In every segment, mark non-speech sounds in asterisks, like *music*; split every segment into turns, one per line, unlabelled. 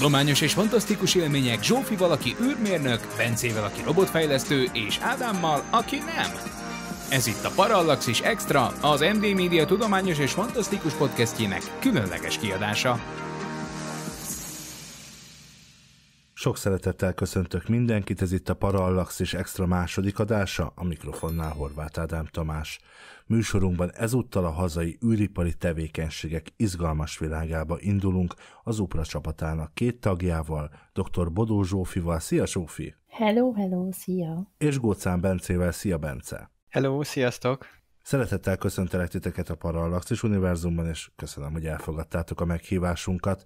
Tudományos és fantasztikus élmények Zsófi valaki űrmérnök, Bencével, aki robotfejlesztő, és Ádámmal, aki nem. Ez itt a Parallaxis Extra, az MD Media tudományos és fantasztikus podcastjének különleges kiadása.
Sok szeretettel köszöntök mindenkit, ez itt a Parallaxis Extra második adása, a mikrofonnál Horváth Ádám Tamás. Műsorunkban ezúttal a hazai űripari tevékenységek izgalmas világába indulunk az UPRA csapatának két tagjával, dr. Bodó Zsófival. Szia Zsófi!
Hello, hello, szia!
És Gócán Bencével. Szia Bence! Hello, sziasztok! Szeretettel köszöntelek titeket a Parallaxis Univerzumban, és köszönöm, hogy elfogadtátok a meghívásunkat.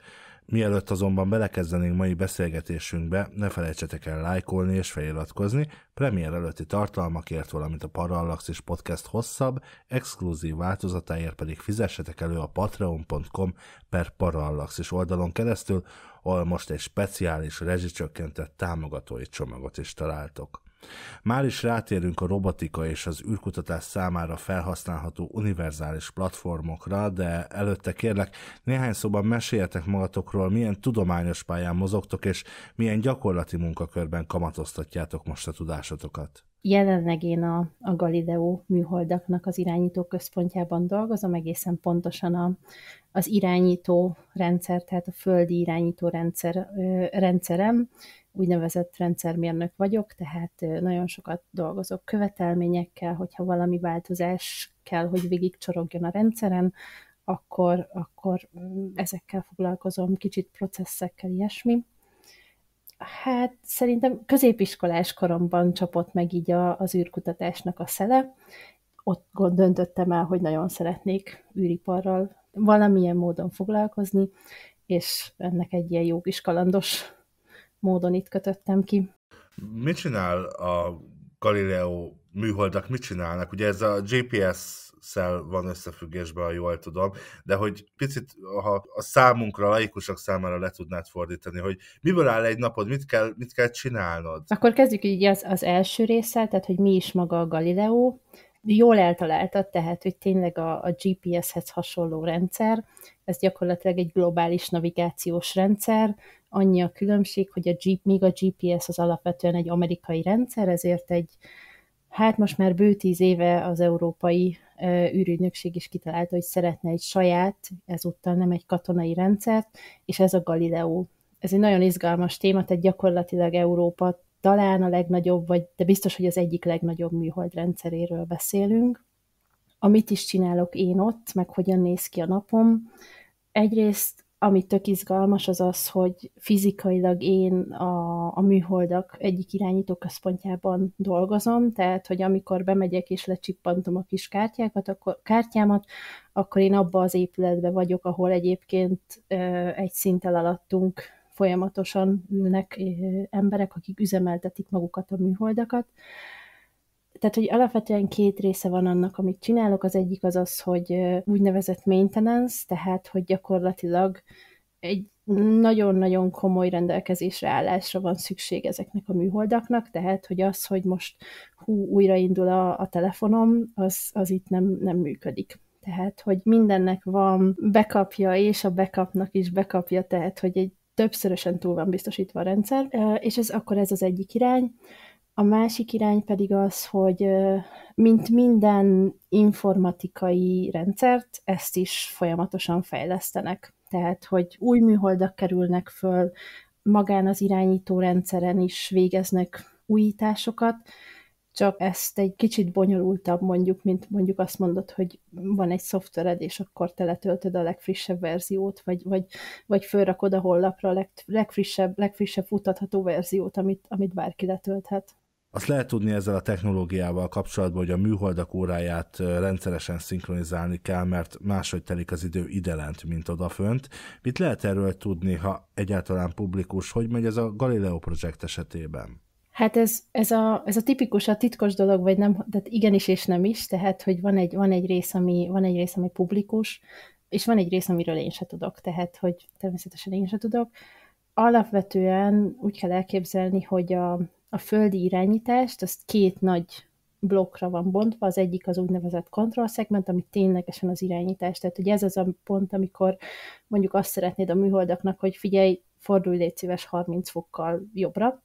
Mielőtt azonban belekezdenénk mai beszélgetésünkbe, ne felejtsetek el lájkolni és feliratkozni, premier előtti tartalmakért, valamint a Parallaxis Podcast hosszabb, exkluzív változatáért pedig fizessetek elő a patreon.com per Parallaxis oldalon keresztül, ahol most egy speciális rezsicsökkentett támogatói csomagot is találtok. Már is rátérünk a robotika és az űrkutatás számára felhasználható univerzális platformokra, de előtte kérlek, néhány szóban meséljetek magatokról, milyen tudományos pályán mozogtok, és milyen gyakorlati munkakörben kamatoztatjátok most a tudásotokat.
Jelenleg én a, a Galileo műholdaknak az irányító központjában dolgozom, egészen pontosan a, az irányító rendszer, tehát a földi irányító rendszer, rendszerem, úgynevezett rendszermérnök vagyok, tehát nagyon sokat dolgozok követelményekkel, hogyha valami változás kell, hogy végigcsorogjon a rendszeren, akkor, akkor mm, ezekkel foglalkozom, kicsit processzekkel, ilyesmi hát szerintem középiskolás koromban csapott meg így a, az űrkutatásnak a szele. Ott döntöttem el, hogy nagyon szeretnék űriparral valamilyen módon foglalkozni, és ennek egy ilyen jó kis kalandos módon itt kötöttem ki.
Mit csinál a Galileo műholdak, mit csinálnak? Ugye ez a GPS szel van összefüggésben, ha jól tudom, de hogy picit, ha a számunkra, a laikusok számára le tudnád fordítani, hogy miből áll egy napod, mit kell, mit kell csinálnod?
Akkor kezdjük így az, az első része, tehát hogy mi is maga a Galileo, jól eltaláltad, tehát, hogy tényleg a, a GPS-hez hasonló rendszer, ez gyakorlatilag egy globális navigációs rendszer, annyi a különbség, hogy a G, míg a GPS az alapvetően egy amerikai rendszer, ezért egy, hát most már bő tíz éve az európai űrügynökség is kitalálta, hogy szeretne egy saját, ezúttal nem egy katonai rendszert, és ez a Galileo. Ez egy nagyon izgalmas téma, tehát gyakorlatilag Európa talán a legnagyobb, vagy de biztos, hogy az egyik legnagyobb műholdrendszeréről beszélünk. Amit is csinálok én ott, meg hogyan néz ki a napom. Egyrészt ami tök izgalmas, az az, hogy fizikailag én a, a műholdak egyik irányító központjában dolgozom, tehát, hogy amikor bemegyek és lecsippantom a kis kártyákat, akkor, kártyámat, akkor én abba az épületbe vagyok, ahol egyébként ö, egy szinttel alattunk folyamatosan ülnek ö, emberek, akik üzemeltetik magukat a műholdakat. Ö, tehát, hogy alapvetően két része van annak, amit csinálok. Az egyik az az, hogy úgynevezett maintenance, tehát, hogy gyakorlatilag egy nagyon-nagyon komoly rendelkezésre állásra van szükség ezeknek a műholdaknak, tehát, hogy az, hogy most hú, újraindul a, a telefonom, az, az itt nem, nem működik. Tehát, hogy mindennek van bekapja, és a bekapnak is bekapja, tehát, hogy egy többszörösen túl van biztosítva a rendszer, és ez akkor ez az egyik irány. A másik irány pedig az, hogy mint minden informatikai rendszert, ezt is folyamatosan fejlesztenek. Tehát, hogy új műholdak kerülnek föl, magán az irányító rendszeren is végeznek újításokat, csak ezt egy kicsit bonyolultabb mondjuk, mint mondjuk azt mondod, hogy van egy szoftvered, és akkor te letöltöd a legfrissebb verziót, vagy, vagy, vagy fölrakod a hollapra a legfrissebb, legfrissebb futatható verziót, amit, amit bárki letölthet.
Azt lehet tudni ezzel a technológiával kapcsolatban, hogy a műholdak óráját rendszeresen szinkronizálni kell, mert máshogy telik az idő idelent, mint odafönt. Mit lehet erről tudni, ha egyáltalán publikus, hogy megy ez a Galileo projekt esetében?
Hát ez, ez, a, ez a tipikus, a titkos dolog, vagy nem, tehát igenis és nem is, tehát hogy van egy, van egy rész, ami, van egy rész, ami publikus, és van egy rész, amiről én se tudok, tehát hogy természetesen én se tudok. Alapvetően úgy kell elképzelni, hogy a, a földi irányítást, azt két nagy blokkra van bontva, az egyik az úgynevezett control segment, ami ténylegesen az irányítás. Tehát ugye ez az a pont, amikor mondjuk azt szeretnéd a műholdaknak, hogy figyelj, fordulj légy szíves 30 fokkal jobbra,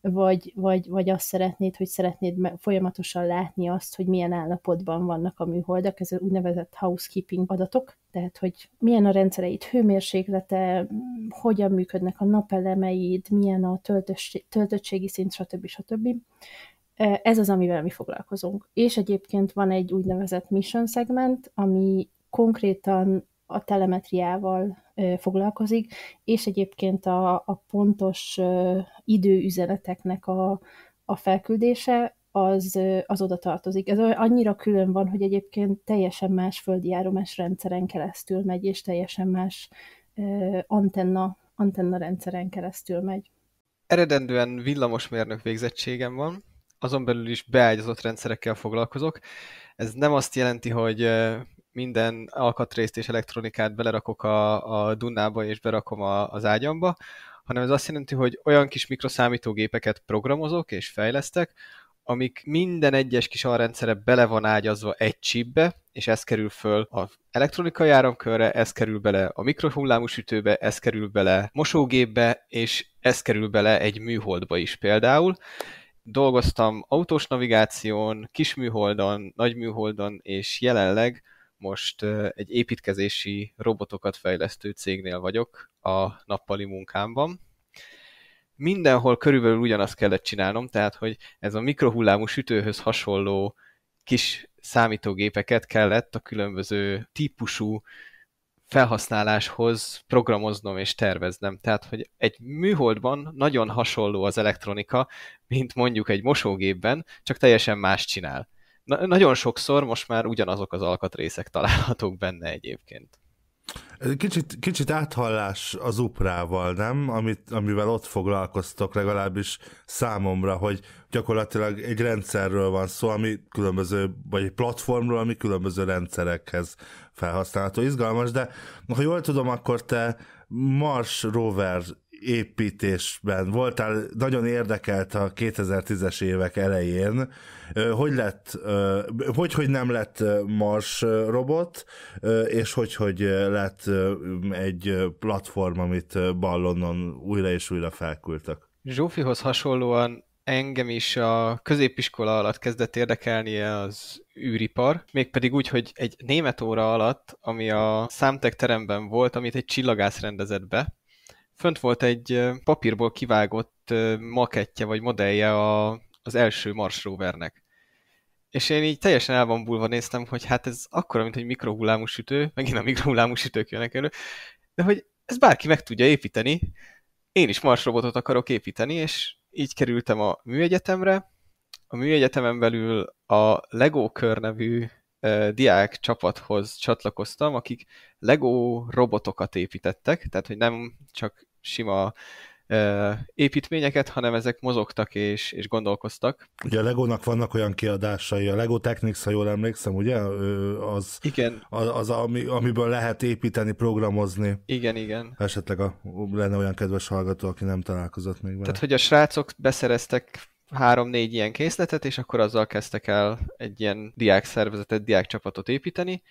vagy, vagy, vagy azt szeretnéd, hogy szeretnéd folyamatosan látni azt, hogy milyen állapotban vannak a műholdak, ez úgynevezett housekeeping adatok, tehát hogy milyen a rendszereid hőmérséklete, hogyan működnek a napelemeid, milyen a töltösség, töltöttségi szint, stb. stb. E, ez az, amivel mi foglalkozunk. És egyébként van egy úgynevezett mission segment, ami konkrétan a telemetriával foglalkozik, és egyébként a, a pontos időüzeneteknek a, a felküldése az, az oda tartozik. Ez annyira külön van, hogy egyébként teljesen más földi áramás rendszeren keresztül megy, és teljesen más antenna, antenna rendszeren keresztül megy.
Eredendően villamosmérnök végzettségem van, azon belül is beágyazott rendszerekkel foglalkozok. Ez nem azt jelenti, hogy minden alkatrészt és elektronikát belerakok a, a Dunába és berakom a, az ágyamba, hanem ez azt jelenti, hogy olyan kis mikroszámítógépeket programozok és fejlesztek, amik minden egyes kis alrendszere bele van ágyazva egy csipbe, és ez kerül föl az elektronikai áramkörre, ez kerül bele a mikrohullámú sütőbe, ez kerül bele mosógépbe, és ez kerül bele egy műholdba is például. Dolgoztam autós navigáción, kis nagy nagyműholdon, és jelenleg most egy építkezési robotokat fejlesztő cégnél vagyok a nappali munkámban. Mindenhol körülbelül ugyanazt kellett csinálnom, tehát hogy ez a mikrohullámú sütőhöz hasonló kis számítógépeket kellett a különböző típusú felhasználáshoz programoznom és terveznem. Tehát, hogy egy műholdban nagyon hasonló az elektronika, mint mondjuk egy mosógépben, csak teljesen más csinál. Na, nagyon sokszor most már ugyanazok az alkatrészek találhatók benne egyébként.
Kicsit, kicsit áthallás az uprával, nem? Amit, amivel ott foglalkoztok legalábbis számomra, hogy gyakorlatilag egy rendszerről van szó, ami különböző, vagy egy platformról, ami különböző rendszerekhez felhasználható. Izgalmas, de ha jól tudom, akkor te Mars rover építésben voltál, nagyon érdekelt a 2010-es évek elején. Hogy lett, hogy, hogy nem lett Mars robot, és hogy, hogy lett egy platform, amit Ballonon újra és újra felküldtek?
Zsófihoz hasonlóan engem is a középiskola alatt kezdett érdekelni az űripar, mégpedig úgy, hogy egy német óra alatt, ami a számtek teremben volt, amit egy csillagász rendezett be, fönt volt egy papírból kivágott makettje vagy modellje a, az első Mars rovernek. És én így teljesen elvambulva néztem, hogy hát ez akkora, mint egy mikrohullámú sütő, megint a mikrohullámú sütők jönnek elő, de hogy ez bárki meg tudja építeni, én is Mars robotot akarok építeni, és így kerültem a műegyetemre. A műegyetemen belül a Lego Kör nevű diák csapathoz csatlakoztam, akik Lego robotokat építettek, tehát hogy nem csak sima építményeket, hanem ezek mozogtak és, és gondolkoztak.
Ugye a Legónak vannak olyan kiadásai, a Lego Technics, ha jól emlékszem, ugye? Az, igen. Az, az ami, amiből lehet építeni, programozni. Igen, igen. Esetleg a, lenne olyan kedves hallgató, aki nem találkozott még vele. Tehát,
hogy a srácok beszereztek három-négy ilyen készletet, és akkor azzal kezdtek el egy ilyen diák szervezetet, diák csapatot építeni,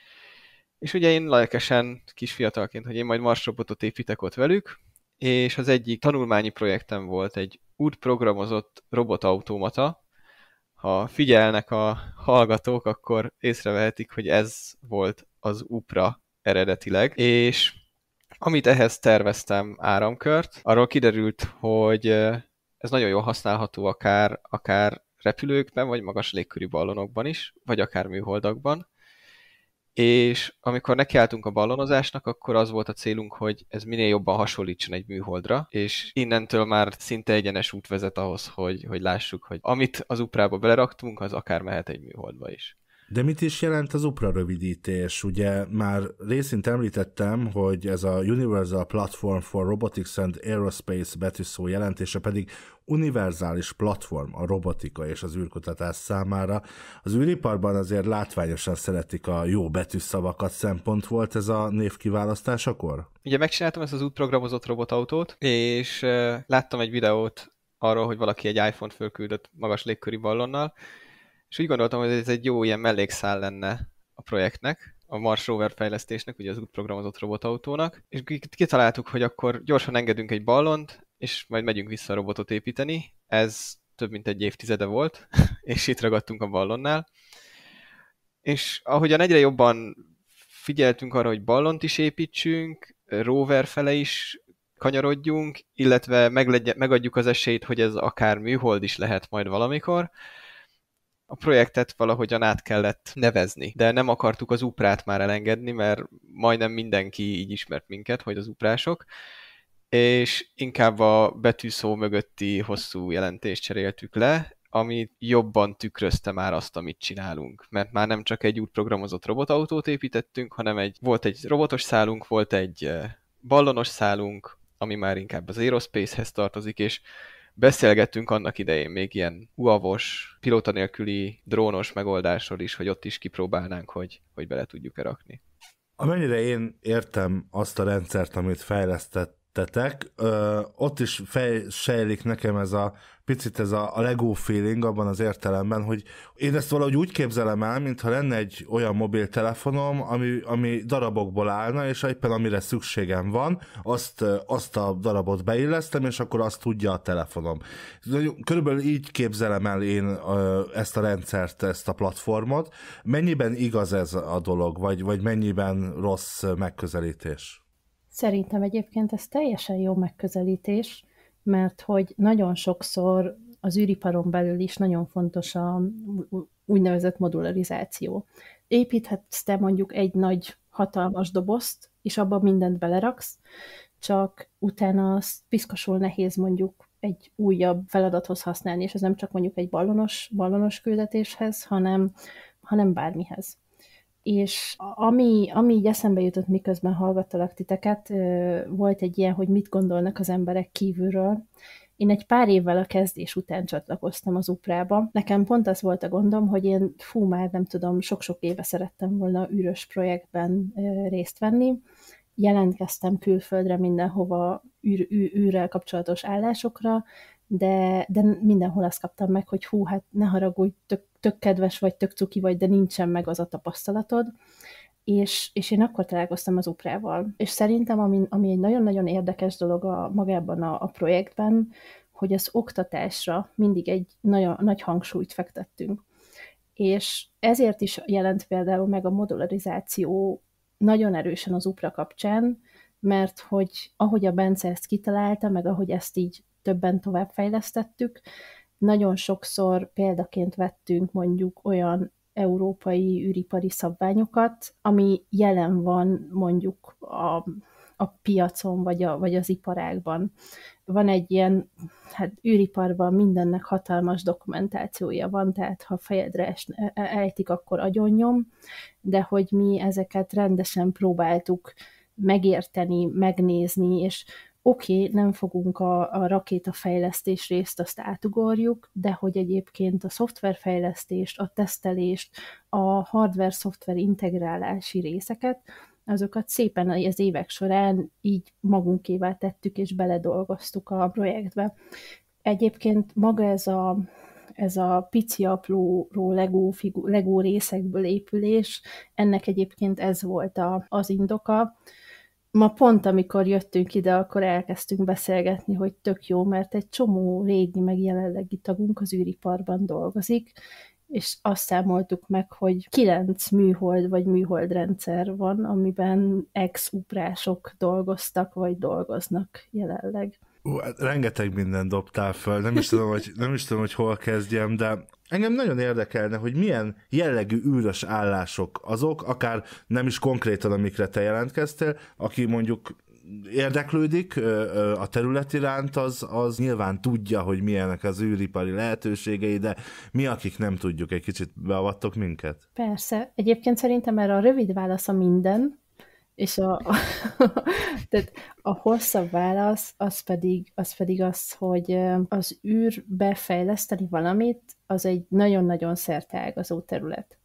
és ugye én lelkesen kis fiatalként, hogy én majd marsrobotot építek ott velük, és az egyik tanulmányi projektem volt egy úgy programozott robotautomata, ha figyelnek a hallgatók, akkor észrevehetik, hogy ez volt az UPRA eredetileg, és amit ehhez terveztem áramkört, arról kiderült, hogy ez nagyon jól használható akár, akár repülőkben, vagy magas légkörű ballonokban is, vagy akár műholdakban. És amikor nekiálltunk a ballonozásnak, akkor az volt a célunk, hogy ez minél jobban hasonlítson egy műholdra, és innentől már szinte egyenes út vezet ahhoz, hogy, hogy lássuk, hogy amit az uprába beleraktunk, az akár mehet egy műholdba is.
De mit is jelent az UPRA rövidítés? Ugye már részint említettem, hogy ez a Universal Platform for Robotics and Aerospace betűszó jelentése pedig univerzális platform a robotika és az űrkutatás számára. Az űriparban azért látványosan szeretik a jó betűszavakat, szempont volt ez a névkiválasztásakor?
Ugye megcsináltam ezt az útprogramozott robotautót, és láttam egy videót arról, hogy valaki egy iPhone-t fölküldött magas légköri ballonnal, és úgy gondoltam, hogy ez egy jó ilyen mellékszál lenne a projektnek, a Mars Rover fejlesztésnek, ugye az útprogramozott robotautónak, és kitaláltuk, hogy akkor gyorsan engedünk egy ballont, és majd megyünk vissza a robotot építeni. Ez több mint egy évtizede volt, *laughs* és itt ragadtunk a ballonnál. És ahogyan egyre jobban figyeltünk arra, hogy ballont is építsünk, rover fele is kanyarodjunk, illetve megadjuk az esélyt, hogy ez akár műhold is lehet majd valamikor, a projektet valahogyan át kellett nevezni, de nem akartuk az uprát már elengedni, mert majdnem mindenki így ismert minket, hogy az uprások, és inkább a betűszó mögötti hosszú jelentést cseréltük le, ami jobban tükrözte már azt, amit csinálunk. Mert már nem csak egy útprogramozott robotautót építettünk, hanem egy, volt egy robotos szálunk, volt egy eh, ballonos szálunk, ami már inkább az aerospace-hez tartozik, és beszélgettünk annak idején még ilyen uavos, pilóta nélküli drónos megoldásról is, hogy ott is kipróbálnánk, hogy, hogy bele tudjuk-e rakni.
Amennyire én értem azt a rendszert, amit fejlesztett tetek, ö, ott is fej, nekem ez a picit ez a, a Lego feeling abban az értelemben, hogy én ezt valahogy úgy képzelem el, mintha lenne egy olyan mobiltelefonom, ami, ami darabokból állna, és éppen amire szükségem van, azt, azt a darabot beillesztem, és akkor azt tudja a telefonom. Körülbelül így képzelem el én ezt a rendszert, ezt a platformot. Mennyiben igaz ez a dolog, vagy, vagy mennyiben rossz megközelítés?
Szerintem egyébként ez teljesen jó megközelítés, mert hogy nagyon sokszor az űriparon belül is nagyon fontos a úgynevezett modularizáció. Építhetsz te mondjuk egy nagy hatalmas dobozt, és abban mindent beleraksz, csak utána az piszkosul nehéz mondjuk egy újabb feladathoz használni, és ez nem csak mondjuk egy ballonos, ballonos küldetéshez, hanem, hanem bármihez és ami, ami így eszembe jutott, miközben hallgattalak titeket, volt egy ilyen, hogy mit gondolnak az emberek kívülről. Én egy pár évvel a kezdés után csatlakoztam az Uprába. Nekem pont az volt a gondom, hogy én fú, már nem tudom, sok-sok éve szerettem volna űrös projektben részt venni. Jelentkeztem külföldre mindenhova űr, űr, űrrel kapcsolatos állásokra, de, de mindenhol azt kaptam meg, hogy hú, hát ne haragudj, tök, tök kedves vagy, tök cuki vagy, de nincsen meg az a tapasztalatod. És, és én akkor találkoztam az Uprával. És szerintem, ami, ami egy nagyon-nagyon érdekes dolog a, magában a, a projektben, hogy az oktatásra mindig egy nagyon, nagy hangsúlyt fektettünk. És ezért is jelent például meg a modularizáció nagyon erősen az UPRA kapcsán, mert hogy ahogy a Bence ezt kitalálta, meg ahogy ezt így többen továbbfejlesztettük. Nagyon sokszor példaként vettünk mondjuk olyan európai űripari szabványokat, ami jelen van mondjuk a, a piacon vagy, a, vagy az iparágban. Van egy ilyen, hát űriparban mindennek hatalmas dokumentációja van, tehát ha fejedre es, e-, ejtik, akkor agyonnyom, de hogy mi ezeket rendesen próbáltuk megérteni, megnézni, és oké, okay, nem fogunk a, a rakétafejlesztés részt azt átugorjuk, de hogy egyébként a szoftverfejlesztést, a tesztelést, a hardware-szoftver integrálási részeket, azokat szépen az évek során így magunkévá tettük és beledolgoztuk a projektbe. Egyébként maga ez a, ez a pici apró legó, figu, legó részekből épülés, ennek egyébként ez volt a, az indoka, ma pont, amikor jöttünk ide, akkor elkezdtünk beszélgetni, hogy tök jó, mert egy csomó régi, meg jelenlegi tagunk az űriparban dolgozik, és azt számoltuk meg, hogy kilenc műhold vagy műholdrendszer van, amiben ex-uprások dolgoztak vagy dolgoznak jelenleg.
Ú, hát rengeteg minden dobtál fel. nem is, tudom, hogy, nem is tudom, hogy hol kezdjem, de Engem nagyon érdekelne, hogy milyen jellegű űrös állások azok, akár nem is konkrétan, amikre te jelentkeztél, aki mondjuk érdeklődik a terület iránt, az, az nyilván tudja, hogy milyenek az űripari lehetőségei, de mi, akik nem tudjuk, egy kicsit beavattok minket?
Persze. Egyébként szerintem erre a rövid a minden, és a, a, *laughs* tehát a hosszabb válasz az pedig, az pedig az, hogy az űrbe fejleszteni valamit, az egy nagyon-nagyon szerteágazó terület.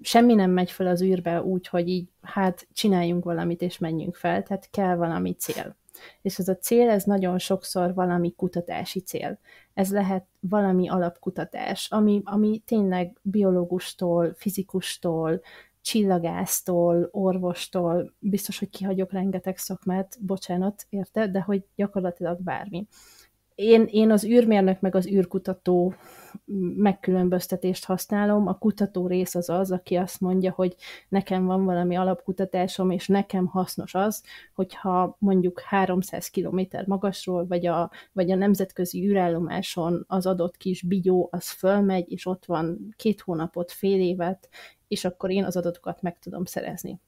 Semmi nem megy fel az űrbe úgy, hogy így, hát csináljunk valamit és menjünk fel, tehát kell valami cél. És ez a cél, ez nagyon sokszor valami kutatási cél. Ez lehet valami alapkutatás, ami, ami tényleg biológustól, fizikustól, csillagásztól, orvostól, biztos, hogy kihagyok rengeteg szakmát, bocsánat, érte, de hogy gyakorlatilag bármi én, én az űrmérnök meg az űrkutató megkülönböztetést használom. A kutató rész az az, aki azt mondja, hogy nekem van valami alapkutatásom, és nekem hasznos az, hogyha mondjuk 300 km magasról, vagy a, vagy a nemzetközi űrállomáson az adott kis bigyó, az fölmegy, és ott van két hónapot, fél évet, és akkor én az adatokat meg tudom szerezni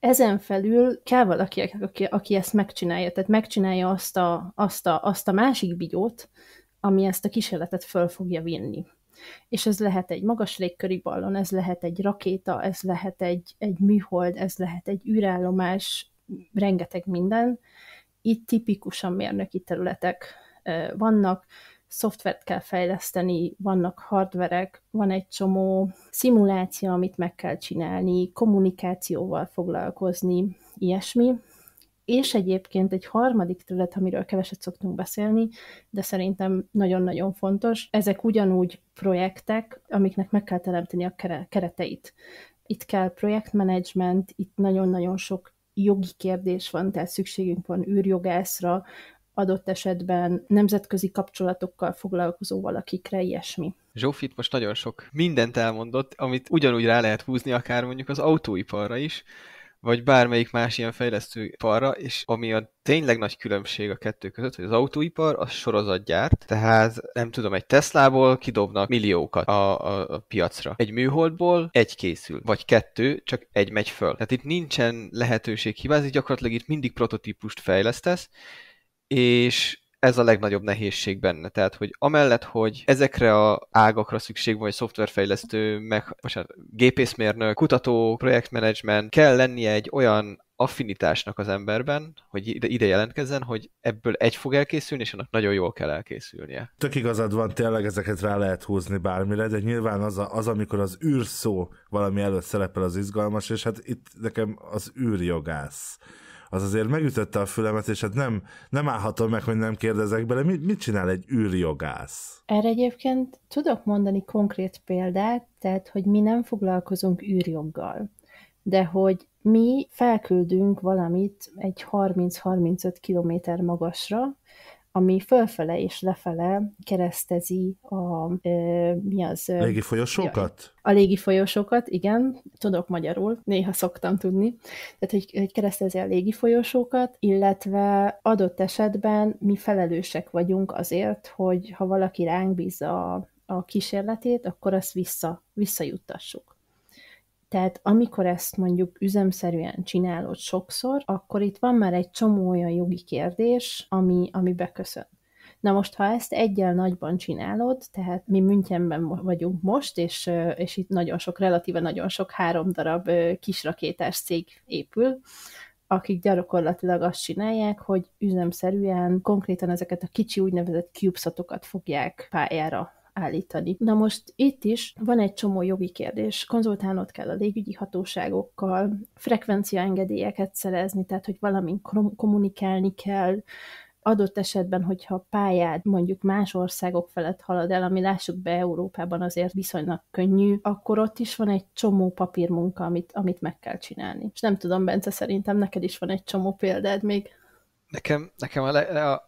ezen felül kell valaki, aki, aki ezt megcsinálja, tehát megcsinálja azt a, azt, a, azt a másik bigyót, ami ezt a kísérletet föl fogja vinni. És ez lehet egy magas légköri ballon, ez lehet egy rakéta, ez lehet egy, egy műhold, ez lehet egy űrállomás, rengeteg minden. Itt tipikusan mérnöki területek vannak, szoftvert kell fejleszteni, vannak hardverek, van egy csomó szimuláció, amit meg kell csinálni, kommunikációval foglalkozni, ilyesmi. És egyébként egy harmadik terület, amiről keveset szoktunk beszélni, de szerintem nagyon-nagyon fontos, ezek ugyanúgy projektek, amiknek meg kell teremteni a kereteit. Itt kell projektmenedzsment, itt nagyon-nagyon sok jogi kérdés van, tehát szükségünk van űrjogászra, adott esetben nemzetközi kapcsolatokkal foglalkozó valakikre, ilyesmi.
Zsófit most nagyon sok mindent elmondott, amit ugyanúgy rá lehet húzni akár mondjuk az autóiparra is, vagy bármelyik más ilyen fejlesztő iparra, és ami a tényleg nagy különbség a kettő között, hogy az autóipar az sorozatgyárt, tehát nem tudom, egy Teslából kidobnak milliókat a, a, a piacra. Egy műholdból egy készül, vagy kettő, csak egy megy föl. Tehát itt nincsen lehetőség hibázni, gyakorlatilag itt mindig prototípust fejlesztesz, és ez a legnagyobb nehézség benne. Tehát, hogy amellett, hogy ezekre a ágakra szükség van, hogy szoftverfejlesztő, meg, most gépészmérnök, kutató, projektmenedzsment, kell lennie egy olyan affinitásnak az emberben, hogy ide, ide jelentkezzen, hogy ebből egy fog elkészülni, és annak nagyon jól kell elkészülnie.
Tök igazad van, tényleg ezeket rá lehet húzni bármire, de nyilván az, a, az amikor az űrszó valami előtt szerepel, az izgalmas, és hát itt nekem az űrjogász az azért megütötte a fülemet, és hát nem, nem állhatom meg, hogy nem kérdezek bele, mit, mit csinál egy űrjogász?
Erre egyébként tudok mondani konkrét példát, tehát, hogy mi nem foglalkozunk űrjoggal, de hogy mi felküldünk valamit egy 30-35 kilométer magasra, ami fölfele és lefele keresztezi a, e, mi az? Ö, légi folyosókat? A, a légi folyosókat, igen, tudok magyarul, néha szoktam tudni. Tehát, hogy, hogy keresztezi a légi folyosókat, illetve adott esetben mi felelősek vagyunk azért, hogy ha valaki ránk bízza a, a kísérletét, akkor azt vissza, visszajuttassuk. Tehát amikor ezt mondjuk üzemszerűen csinálod sokszor, akkor itt van már egy csomó olyan jogi kérdés, ami, ami beköszön. Na most, ha ezt egyel nagyban csinálod, tehát mi Münchenben vagyunk most, és, és itt nagyon sok, relatíve nagyon sok három darab kisrakétás cég épül, akik gyakorlatilag azt csinálják, hogy üzemszerűen konkrétan ezeket a kicsi úgynevezett cube fogják pályára állítani. Na most itt is van egy csomó jogi kérdés. Konzultálnod kell a légügyi hatóságokkal, frekvenciaengedélyeket szerezni, tehát hogy valamint kommunikálni kell, adott esetben, hogyha pályád mondjuk más országok felett halad el, ami lássuk be Európában azért viszonylag könnyű, akkor ott is van egy csomó papírmunka, amit, amit meg kell csinálni. És nem tudom, Bence, szerintem neked is van egy csomó példád még
Nekem, nekem a, le, a,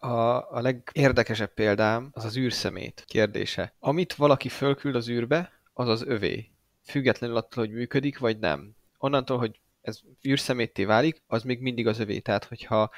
a, legérdekesebb példám az az űrszemét kérdése. Amit valaki fölküld az űrbe, az az övé. Függetlenül attól, hogy működik, vagy nem. Onnantól, hogy ez űrszemétté válik, az még mindig az övé. Tehát, hogyha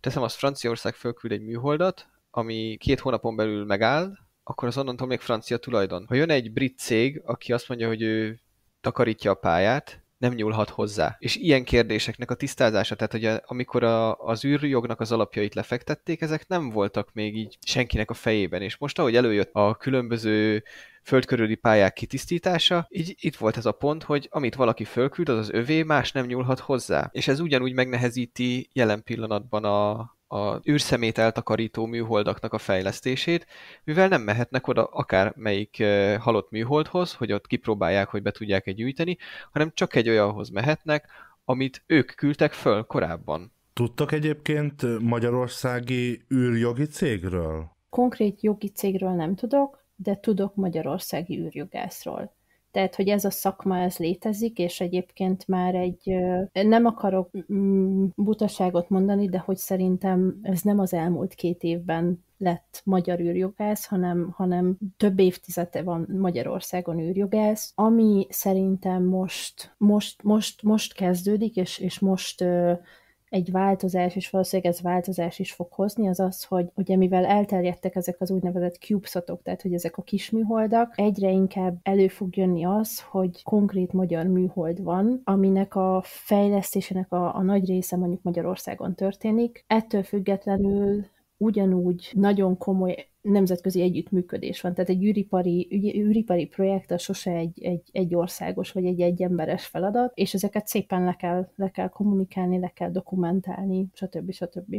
teszem azt, Franciaország fölküld egy műholdat, ami két hónapon belül megáll, akkor az onnantól még francia tulajdon. Ha jön egy brit cég, aki azt mondja, hogy ő takarítja a pályát, nem nyúlhat hozzá. És ilyen kérdéseknek a tisztázása, tehát hogy a, amikor a, az űrjognak az alapjait lefektették, ezek nem voltak még így senkinek a fejében, és most ahogy előjött a különböző földkörüli pályák kitisztítása, így itt volt ez a pont, hogy amit valaki fölküld, az az övé, más nem nyúlhat hozzá. És ez ugyanúgy megnehezíti jelen pillanatban a, a űrszemét eltakarító műholdaknak a fejlesztését, mivel nem mehetnek oda akár melyik halott műholdhoz, hogy ott kipróbálják, hogy be tudják egy gyűjteni, hanem csak egy olyanhoz mehetnek, amit ők küldtek föl korábban. Tudtak egyébként
magyarországi űrjogi cégről?
Konkrét jogi cégről nem tudok, de tudok magyarországi űrjogászról. Tehát, hogy ez a szakma, ez létezik, és egyébként már egy, nem akarok mm, butaságot mondani, de hogy szerintem ez nem az elmúlt két évben lett magyar űrjogász, hanem, hanem több évtizede van Magyarországon űrjogász, ami szerintem most, most, most, most kezdődik, és, és most egy változás, és valószínűleg ez változás is fog hozni, az az, hogy ugye mivel elterjedtek ezek az úgynevezett cubesatok, tehát hogy ezek a kis műholdak, egyre inkább elő fog jönni az, hogy konkrét magyar műhold van, aminek a fejlesztésének a, a nagy része mondjuk Magyarországon történik. Ettől függetlenül ugyanúgy nagyon komoly nemzetközi együttműködés van. Tehát egy űripari, ügy, űripari projekt az sose egy, egy, egy országos vagy egy egyemberes feladat, és ezeket szépen le kell, le kell kommunikálni, le kell dokumentálni, stb. stb.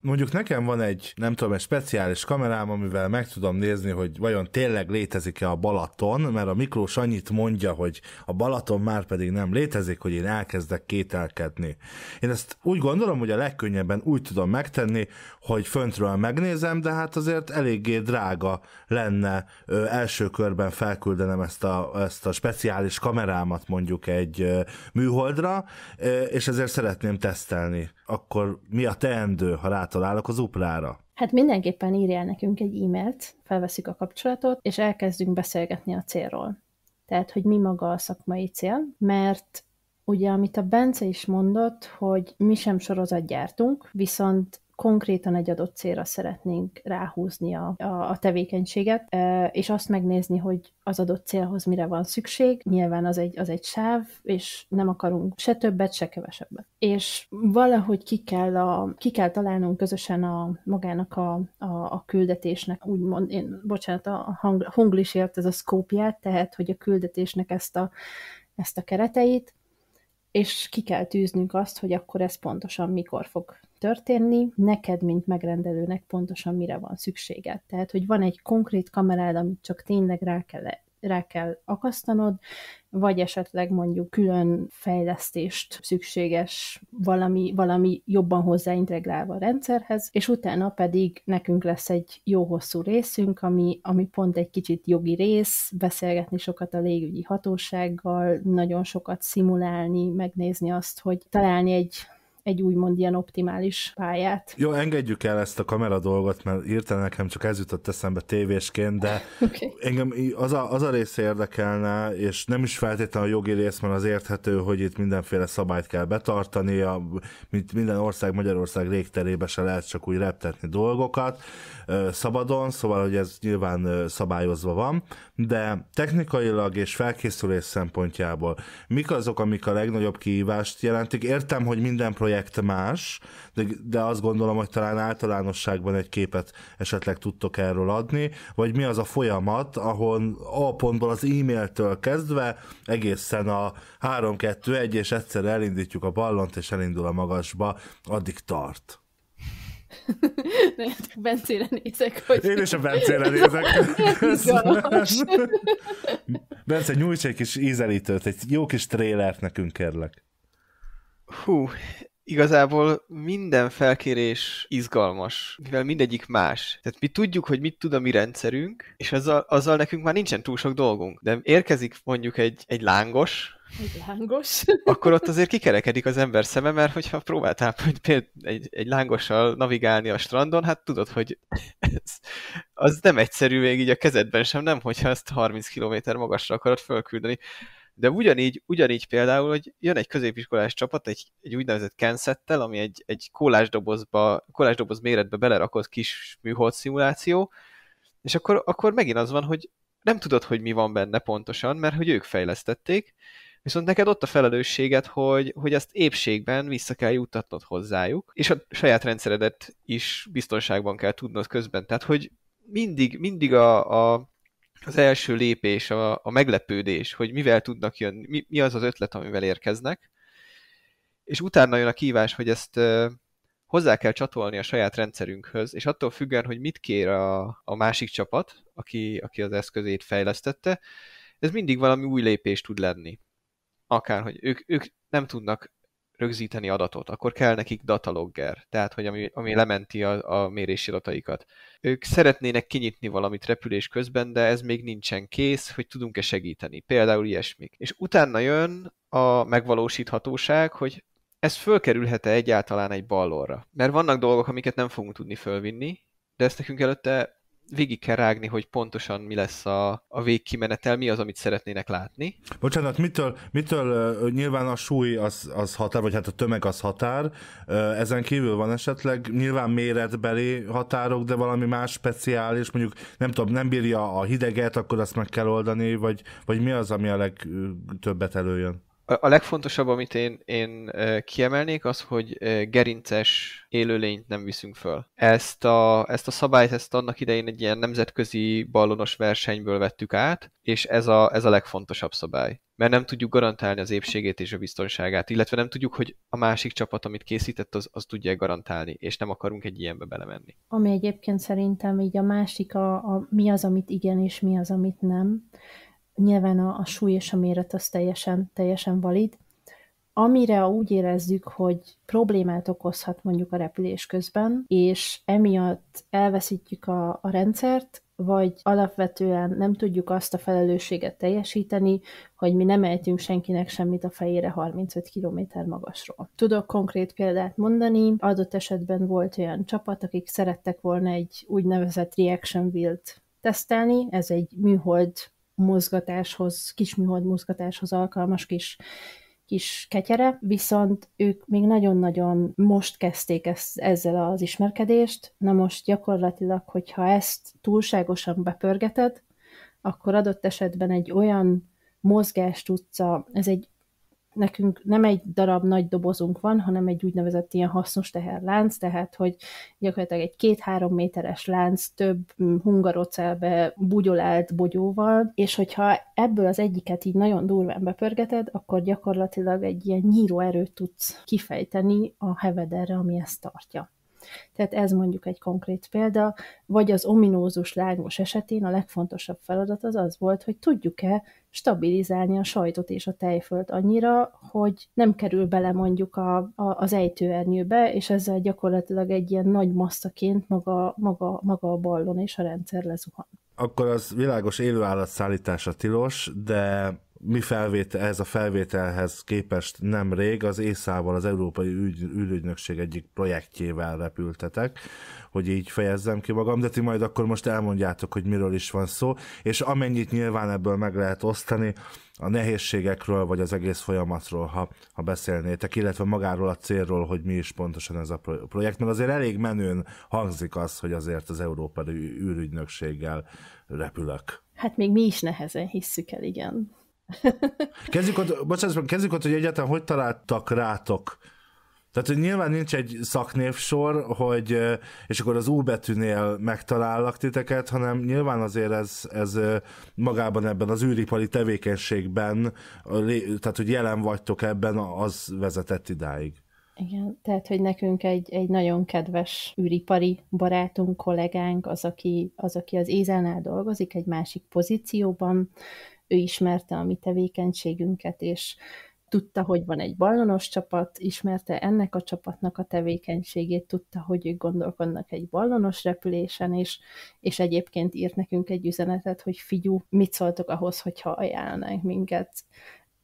Mondjuk nekem van egy, nem tudom, egy speciális kamerám, amivel meg tudom nézni, hogy vajon tényleg létezik-e a Balaton, mert a Miklós annyit mondja, hogy a Balaton már pedig nem létezik, hogy én elkezdek kételkedni. Én ezt úgy gondolom, hogy a legkönnyebben úgy tudom megtenni, hogy föntről megnézem, de hát azért eléggé drága lenne ö, első körben felküldenem ezt a, ezt a speciális kamerámat mondjuk egy ö, műholdra, ö, és ezért szeretném tesztelni. Akkor mi a teendő, ha rá rátalálok az Uplára?
Hát mindenképpen írjál nekünk egy e-mailt, felveszik a kapcsolatot, és elkezdünk beszélgetni a célról. Tehát, hogy mi maga a szakmai cél, mert ugye, amit a Bence is mondott, hogy mi sem sorozat gyártunk, viszont konkrétan egy adott célra szeretnénk ráhúzni a, a, a tevékenységet, és azt megnézni, hogy az adott célhoz mire van szükség. Nyilván az egy, az egy sáv, és nem akarunk se többet, se kevesebbet. És valahogy ki kell, a, ki kell találnunk közösen a magának a, a, a küldetésnek, úgymond, én, bocsánat, a hang, hanglisért ez a szkópját, tehát, hogy a küldetésnek ezt a ezt a kereteit, és ki kell tűznünk azt, hogy akkor ez pontosan mikor fog történni, neked, mint megrendelőnek pontosan mire van szükséged. Tehát, hogy van egy konkrét kamerád, amit csak tényleg rá kell rá kell akasztanod, vagy esetleg mondjuk külön fejlesztést szükséges valami, valami jobban hozzáintegrálva a rendszerhez, és utána pedig nekünk lesz egy jó hosszú részünk, ami, ami pont egy kicsit jogi rész, beszélgetni sokat a légügyi hatósággal, nagyon sokat szimulálni, megnézni azt, hogy találni egy egy úgymond ilyen optimális pályát.
Jó, engedjük el ezt a kamera dolgot, mert írtál nekem, csak ez jutott eszembe tévésként, de *laughs* okay. engem az a, az a része érdekelne, és nem is feltétlenül a jogi rész, mert az érthető, hogy itt mindenféle szabályt kell betartani, a, mint minden ország, Magyarország régterébe se lehet csak úgy reptetni dolgokat szabadon, szóval, hogy ez nyilván szabályozva van, de technikailag és felkészülés szempontjából mik azok, amik a legnagyobb kihívást jelentik? Értem, hogy minden projekt projekt más, de, de azt gondolom, hogy talán általánosságban egy képet esetleg tudtok erről adni, vagy mi az a folyamat, ahol A pontból az e-mailtől kezdve egészen a 3, 2, 1 és egyszer elindítjuk a ballont és elindul a magasba, addig tart.
*laughs* Hát Bencére nézek, hogy... Én
is a Bencére nézek. *laughs* Bence, nyújts egy kis ízelítőt, egy jó kis trélert nekünk, kérlek. Hú,
igazából minden felkérés izgalmas, mivel mindegyik más. Tehát mi tudjuk, hogy mit tud a mi rendszerünk, és azzal, azzal nekünk már nincsen túl sok dolgunk. De érkezik mondjuk egy, egy lángos,
egy lángos.
Akkor ott azért kikerekedik az ember szeme, mert hogyha próbáltál hogy például egy, egy lángossal navigálni a strandon, hát tudod, hogy ez, az nem egyszerű még így a kezedben sem, nem, hogyha ezt 30 km magasra akarod fölküldeni. De ugyanígy, ugyanígy például, hogy jön egy középiskolás csapat egy, egy úgynevezett kenszettel, ami egy, egy kólásdobozba, kólásdoboz méretbe belerakott kis műhold szimuláció, és akkor, akkor megint az van, hogy nem tudod, hogy mi van benne pontosan, mert hogy ők fejlesztették, viszont neked ott a felelősséget, hogy, hogy ezt épségben vissza kell juttatnod hozzájuk, és a saját rendszeredet is biztonságban kell tudnod közben. Tehát, hogy mindig, mindig a, a az első lépés, a, a meglepődés, hogy mivel tudnak jönni, mi, mi az az ötlet, amivel érkeznek, és utána jön a kívás, hogy ezt hozzá kell csatolni a saját rendszerünkhöz, és attól függően, hogy mit kér a, a másik csapat, aki, aki az eszközét fejlesztette, ez mindig valami új lépés tud lenni. Akár, hogy ők, ők nem tudnak rögzíteni adatot, akkor kell nekik datalogger, tehát hogy ami, ami lementi a, a mérési adataikat. Ők szeretnének kinyitni valamit repülés közben, de ez még nincsen kész, hogy tudunk-e segíteni. Például ilyesmik. És utána jön a megvalósíthatóság, hogy ez fölkerülhet-e egyáltalán egy ballorra. Mert vannak dolgok, amiket nem fogunk tudni fölvinni, de ezt nekünk előtte végig kell rágni, hogy pontosan mi lesz a, a végkimenetel, mi az, amit szeretnének látni.
Bocsánat, mitől, mitől nyilván a súly az, az határ, vagy hát a tömeg az határ, ezen kívül van esetleg nyilván méretbeli határok, de valami más speciális, mondjuk nem tudom, nem bírja a hideget, akkor azt meg kell oldani, vagy, vagy mi az, ami a legtöbbet előjön? a
legfontosabb, amit én, én kiemelnék, az, hogy gerinces élőlényt nem viszünk föl. Ezt a, ezt a szabályt, ezt annak idején egy ilyen nemzetközi ballonos versenyből vettük át, és ez a, ez a legfontosabb szabály. Mert nem tudjuk garantálni az épségét és a biztonságát, illetve nem tudjuk, hogy a másik csapat, amit készített, az, az tudja garantálni, és nem akarunk egy ilyenbe belemenni.
Ami egyébként szerintem így a másik, a, a mi az, amit igen, és mi az, amit nem nyilván a, a súly és a méret az teljesen, teljesen valid. Amire úgy érezzük, hogy problémát okozhat mondjuk a repülés közben, és emiatt elveszítjük a, a rendszert, vagy alapvetően nem tudjuk azt a felelősséget teljesíteni, hogy mi nem ejtünk senkinek semmit a fejére 35 km magasról. Tudok konkrét példát mondani, adott esetben volt olyan csapat, akik szerettek volna egy úgynevezett reaction wheel-t tesztelni, ez egy műhold mozgatáshoz, kis műhold mozgatáshoz alkalmas kis kis ketyere, viszont ők még nagyon-nagyon most kezdték ezt, ezzel az ismerkedést, na most gyakorlatilag, hogyha ezt túlságosan bepörgeted, akkor adott esetben egy olyan mozgást tudsz, ez egy nekünk nem egy darab nagy dobozunk van, hanem egy úgynevezett ilyen hasznos teherlánc, tehát hogy gyakorlatilag egy két-három méteres lánc több hungarocelbe bugyolált bogyóval, és hogyha ebből az egyiket így nagyon durván bepörgeted, akkor gyakorlatilag egy ilyen nyíró erőt tudsz kifejteni a hevederre, ami ezt tartja. Tehát ez mondjuk egy konkrét példa, vagy az ominózus lángos esetén a legfontosabb feladat az az volt, hogy tudjuk-e stabilizálni a sajtot és a tejfölt annyira, hogy nem kerül bele mondjuk a, a, az ejtőernyőbe, és ezzel gyakorlatilag egy ilyen nagy masszaként maga, maga, maga a ballon és a rendszer lezuhan.
Akkor az világos élő szállítása tilos, de mi felvétel, ez a felvételhez képest nemrég az észával az Európai Ügy, Ülügynökség egyik projektjével repültetek, hogy így fejezzem ki magam, de ti majd akkor most elmondjátok, hogy miről is van szó, és amennyit nyilván ebből meg lehet osztani, a nehézségekről, vagy az egész folyamatról, ha, ha beszélnétek, illetve magáról a célról, hogy mi is pontosan ez a projekt, mert azért elég menőn hangzik az, hogy azért az Európai űrügynökséggel repülök.
Hát még mi is nehezen hisszük el, igen.
*laughs* kezdjük ott, bocsánat, kezdjük ott, hogy egyáltalán hogy találtak rátok tehát, hogy nyilván nincs egy szaknévsor, hogy, és akkor az U betűnél megtalállak titeket, hanem nyilván azért ez, ez magában ebben az űripari tevékenységben, tehát, hogy jelen vagytok ebben, az vezetett idáig.
Igen, tehát, hogy nekünk egy, egy nagyon kedves űripari barátunk, kollégánk, az, aki az, aki az Ézelnál dolgozik, egy másik pozícióban, ő ismerte a mi tevékenységünket, és tudta, hogy van egy ballonos csapat, ismerte ennek a csapatnak a tevékenységét, tudta, hogy ők gondolkodnak egy ballonos repülésen, és, és egyébként írt nekünk egy üzenetet, hogy figyú, mit szóltok ahhoz, hogyha ajánlnánk minket.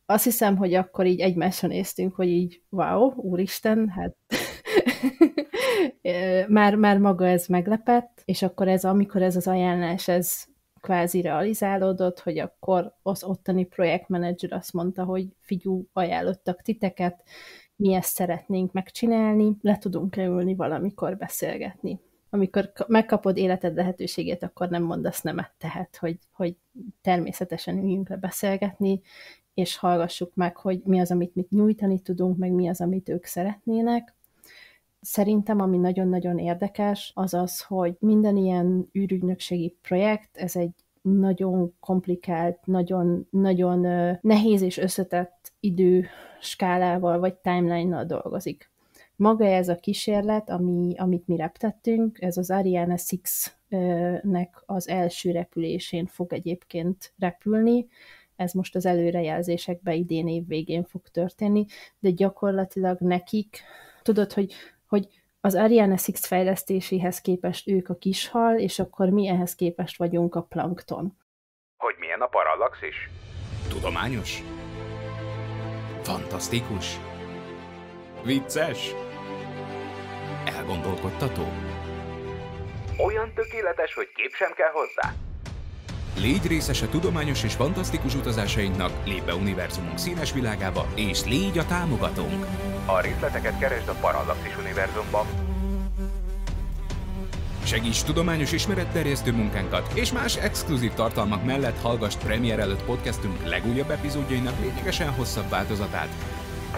Azt hiszem, hogy akkor így egymásra néztünk, hogy így, wow, úristen, hát *laughs* már, már maga ez meglepett, és akkor ez, amikor ez az ajánlás, ez kvázi realizálódott, hogy akkor az ottani projektmenedzser azt mondta, hogy figyú, ajánlottak titeket, mi ezt szeretnénk megcsinálni, le tudunk-e ülni valamikor beszélgetni. Amikor megkapod életed lehetőségét, akkor nem mondasz nemet, tehát, hogy, hogy természetesen üljünk le beszélgetni, és hallgassuk meg, hogy mi az, amit mit nyújtani tudunk, meg mi az, amit ők szeretnének, Szerintem, ami nagyon-nagyon érdekes, az az, hogy minden ilyen űrügynökségi projekt, ez egy nagyon komplikált, nagyon-nagyon nehéz és összetett idő skálával vagy timeline-nal dolgozik. Maga ez a kísérlet, ami, amit mi reptettünk, ez az Ariane 6-nek az első repülésén fog egyébként repülni, ez most az előrejelzésekbe idén év végén fog történni, de gyakorlatilag nekik, tudod, hogy hogy az Ariane 6 fejlesztéséhez képest ők a kishal, és akkor mi ehhez képest vagyunk a plankton.
Hogy milyen a is? Tudományos? Fantasztikus? Vicces? Elgondolkodtató? Olyan tökéletes, hogy kép sem kell hozzá. Légy részes a tudományos és fantasztikus utazásainknak, lép be univerzumunk színes világába, és légy a támogatónk! A részleteket keresd a Parallaxis univerzumban. Segíts tudományos ismeretterjesztő munkánkat, és más exkluzív tartalmak mellett hallgass premier előtt podcastünk legújabb epizódjainak lényegesen hosszabb változatát.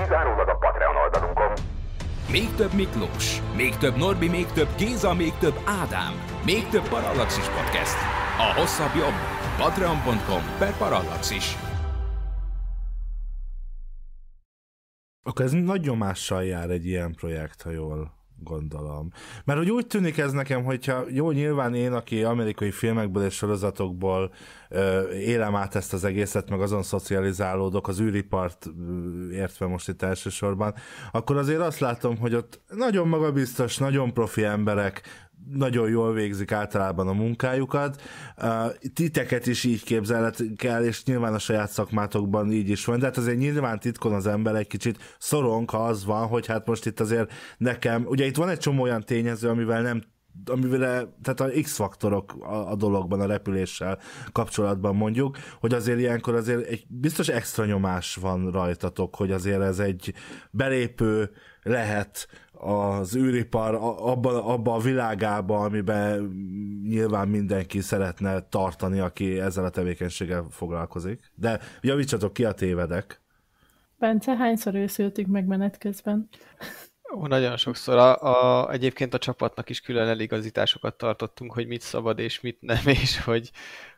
Kizárólag a Patreon oldalunkon. Még több Miklós, még több Norbi, még több Géza, még több Ádám, még több Parallaxis Podcast. A hosszabb jobb. Patreon.com per Parallaxis.
Akkor ez nagyon mással jár egy ilyen projekt, ha jól gondolom. Mert hogy úgy tűnik ez nekem, hogyha jó, nyilván én, aki amerikai filmekből és sorozatokból ö, élem át ezt az egészet, meg azon szocializálódok, az űripart értve most itt elsősorban, akkor azért azt látom, hogy ott nagyon magabiztos, nagyon profi emberek nagyon jól végzik általában a munkájukat. Titeket is így képzelhet kell, és nyilván a saját szakmátokban így is van, de hát azért nyilván titkon az ember egy kicsit szorong, ha az van, hogy hát most itt azért nekem, ugye itt van egy csomó olyan tényező, amivel nem amivel, tehát a X-faktorok a, a dologban, a repüléssel kapcsolatban mondjuk, hogy azért ilyenkor azért egy biztos extra nyomás van rajtatok, hogy azért ez egy belépő lehet, az űripar abban abba a világában, amiben nyilván mindenki szeretne tartani, aki ezzel a tevékenységgel foglalkozik. De javítsatok ki a tévedek.
Bence, hányszor őszültük meg menet közben?
Ó, nagyon sokszor. A, a, egyébként a csapatnak
is külön eligazításokat tartottunk, hogy mit szabad és mit nem, *laughs* és hogy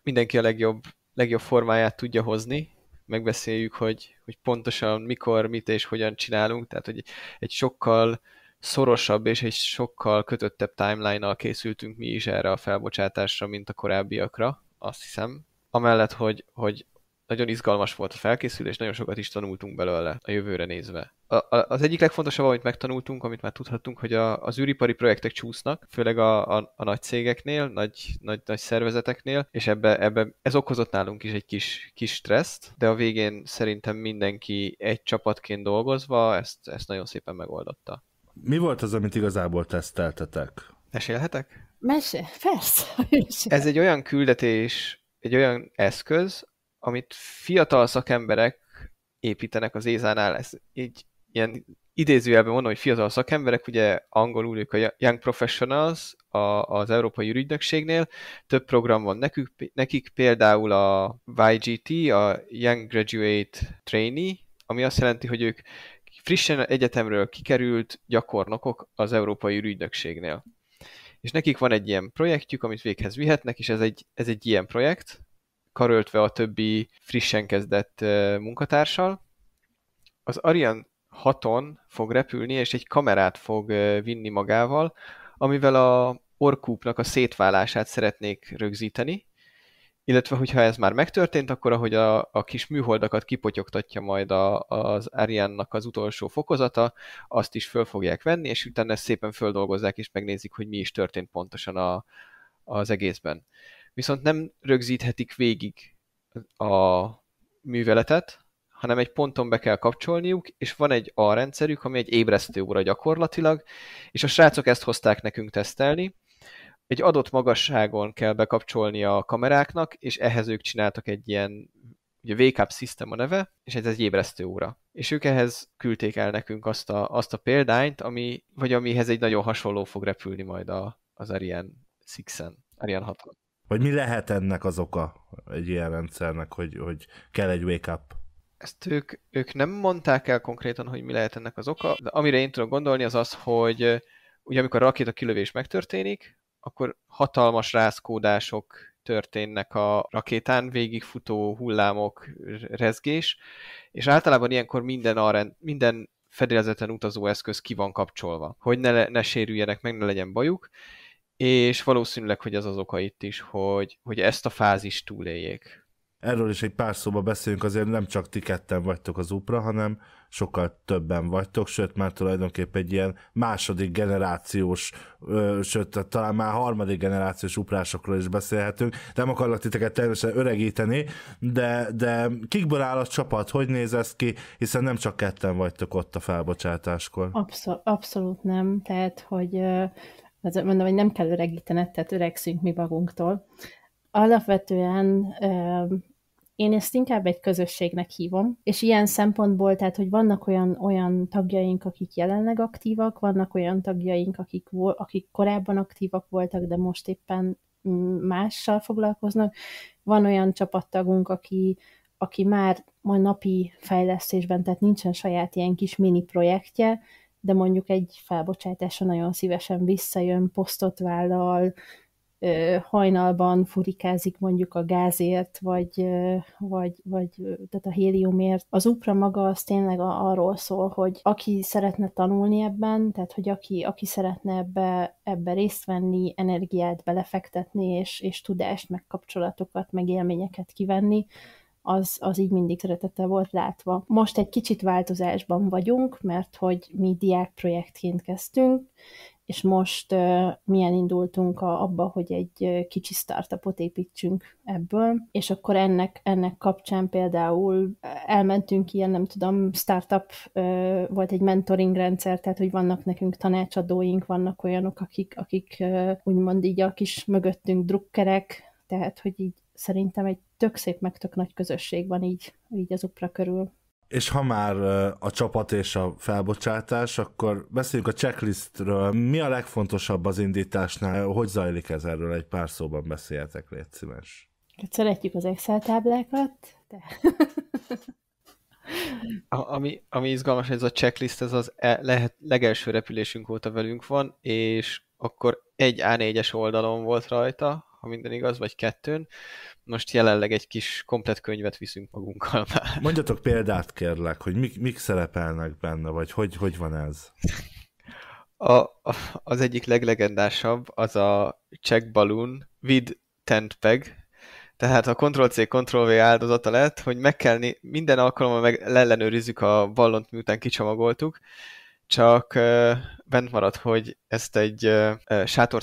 mindenki a legjobb, legjobb formáját tudja hozni, megbeszéljük, hogy, hogy pontosan mikor, mit és hogyan csinálunk, tehát hogy egy sokkal szorosabb és egy sokkal kötöttebb timeline-nal készültünk mi is erre a felbocsátásra, mint a korábbiakra, azt hiszem. Amellett, hogy, hogy nagyon izgalmas volt a felkészülés, nagyon sokat is tanultunk belőle a jövőre nézve. A, a, az egyik legfontosabb, amit megtanultunk, amit már tudhattunk, hogy a, az űripari projektek csúsznak, főleg a, a, a nagy cégeknél, nagy, nagy, nagy szervezeteknél, és ebbe, ebbe ez okozott nálunk is egy kis, kis stresszt, de a végén szerintem mindenki egy csapatként dolgozva ezt, ezt nagyon szépen megoldotta.
Mi volt az, amit igazából teszteltetek?
Mesélhetek?
Mesél, persze. *laughs* Ez
egy olyan küldetés, egy olyan eszköz, amit fiatal szakemberek építenek az Ézánál. Ez így ilyen idézőjelben mondom, hogy fiatal szakemberek, ugye angolul ők a Young Professionals a, az Európai Ürügynökségnél, több program van nekük, nekik például a YGT, a Young Graduate Trainee, ami azt jelenti, hogy ők frissen egyetemről kikerült gyakornokok az Európai Ürügynökségnél. És nekik van egy ilyen projektjük, amit véghez vihetnek, és ez egy, ez egy ilyen projekt, karöltve a többi frissen kezdett munkatársal. Az Arian 6-on fog repülni, és egy kamerát fog vinni magával, amivel a orkúpnak a szétválását szeretnék rögzíteni, illetve hogyha ez már megtörtént, akkor ahogy a, a kis műholdakat kipotyogtatja majd a, az ariane az utolsó fokozata, azt is föl fogják venni, és utána ezt szépen földolgozzák, és megnézik, hogy mi is történt pontosan a, az egészben. Viszont nem rögzíthetik végig a műveletet, hanem egy ponton be kell kapcsolniuk, és van egy A rendszerük, ami egy ébresztő óra gyakorlatilag, és a srácok ezt hozták nekünk tesztelni, egy adott magasságon kell bekapcsolni a kameráknak, és ehhez ők csináltak egy ilyen ugye Wake Up System a neve, és ez egy ébresztő óra. És ők ehhez küldték el nekünk azt a, azt a példányt, ami, vagy amihez egy nagyon hasonló fog repülni majd a, az Ariane 6-en, Ariane 6 -on.
Vagy mi lehet ennek az oka egy ilyen rendszernek, hogy, hogy kell egy wake up? Ezt ők,
ők nem mondták el konkrétan, hogy mi lehet ennek az oka, de amire én tudok gondolni az az, hogy ugye amikor a rakéta kilövés megtörténik, akkor hatalmas rázkódások történnek a rakétán, végigfutó hullámok, rezgés, és általában ilyenkor minden, arend, minden fedélzeten utazó eszköz ki van kapcsolva, hogy ne, ne sérüljenek meg, ne legyen bajuk, és valószínűleg, hogy ez az oka itt is, hogy, hogy ezt a fázist túléljék.
Erről is egy pár szóba beszélünk, azért nem csak ti ketten vagytok az Upra, hanem sokkal többen vagytok, sőt már tulajdonképpen egy ilyen második generációs, ö, sőt talán már harmadik generációs uprásokról is beszélhetünk. Nem akarlak titeket teljesen öregíteni, de, de kikből áll a csapat, hogy néz ez ki, hiszen nem csak ketten vagytok ott a felbocsátáskor.
Abszol- abszolút nem, tehát hogy ö, mondom, hogy nem kell öregítened, tehát öregszünk mi magunktól. Alapvetően én ezt inkább egy közösségnek hívom, és ilyen szempontból, tehát, hogy vannak olyan, olyan tagjaink, akik jelenleg aktívak, vannak olyan tagjaink, akik, akik korábban aktívak voltak, de most éppen mm, mással foglalkoznak. Van olyan csapattagunk, aki, aki már majd napi fejlesztésben, tehát nincsen saját ilyen kis mini projektje, de mondjuk egy felbocsátásra nagyon szívesen visszajön, posztot vállal, hajnalban furikázik mondjuk a gázért, vagy, vagy, vagy tehát a héliumért. Az UPRA maga az tényleg arról szól, hogy aki szeretne tanulni ebben, tehát hogy aki, aki szeretne ebbe, ebbe részt venni, energiát belefektetni, és, és tudást, meg kapcsolatokat, meg élményeket kivenni, az, az így mindig szeretettel volt látva. Most egy kicsit változásban vagyunk, mert hogy mi projektként kezdtünk, és most milyen indultunk a, abba, hogy egy kicsi startupot építsünk ebből, és akkor ennek, ennek kapcsán például elmentünk ilyen, nem tudom, startup volt egy mentoring rendszer, tehát hogy vannak nekünk tanácsadóink, vannak olyanok, akik, akik úgymond így a kis mögöttünk drukkerek, tehát hogy így szerintem egy tök szép, meg tök nagy közösség van így, így az Upra körül.
És ha már a csapat és a felbocsátás, akkor beszéljünk a checklistről. Mi a legfontosabb az indításnál? Hogy zajlik ez erről? Egy pár szóban beszéljetek, légy szíves.
Hát szeretjük az Excel táblákat, de...
A, ami, ami izgalmas,
ez a checklist, ez az e, lehet, legelső repülésünk óta velünk van, és akkor egy A4-es oldalon volt rajta, ha minden igaz, vagy kettőn. Most jelenleg egy kis komplet könyvet viszünk magunkkal
*laughs* már. Mondjatok példát kérlek, hogy mik, mik szerepelnek benne, vagy hogy, hogy van ez? A, az egyik leglegendásabb
az a Check Balloon with Tent Peg, tehát a Ctrl-C, Ctrl-V áldozata lett, hogy meg kell, minden alkalommal meg ellenőrizzük a vallont, miután kicsomagoltuk, csak bent marad, hogy ezt egy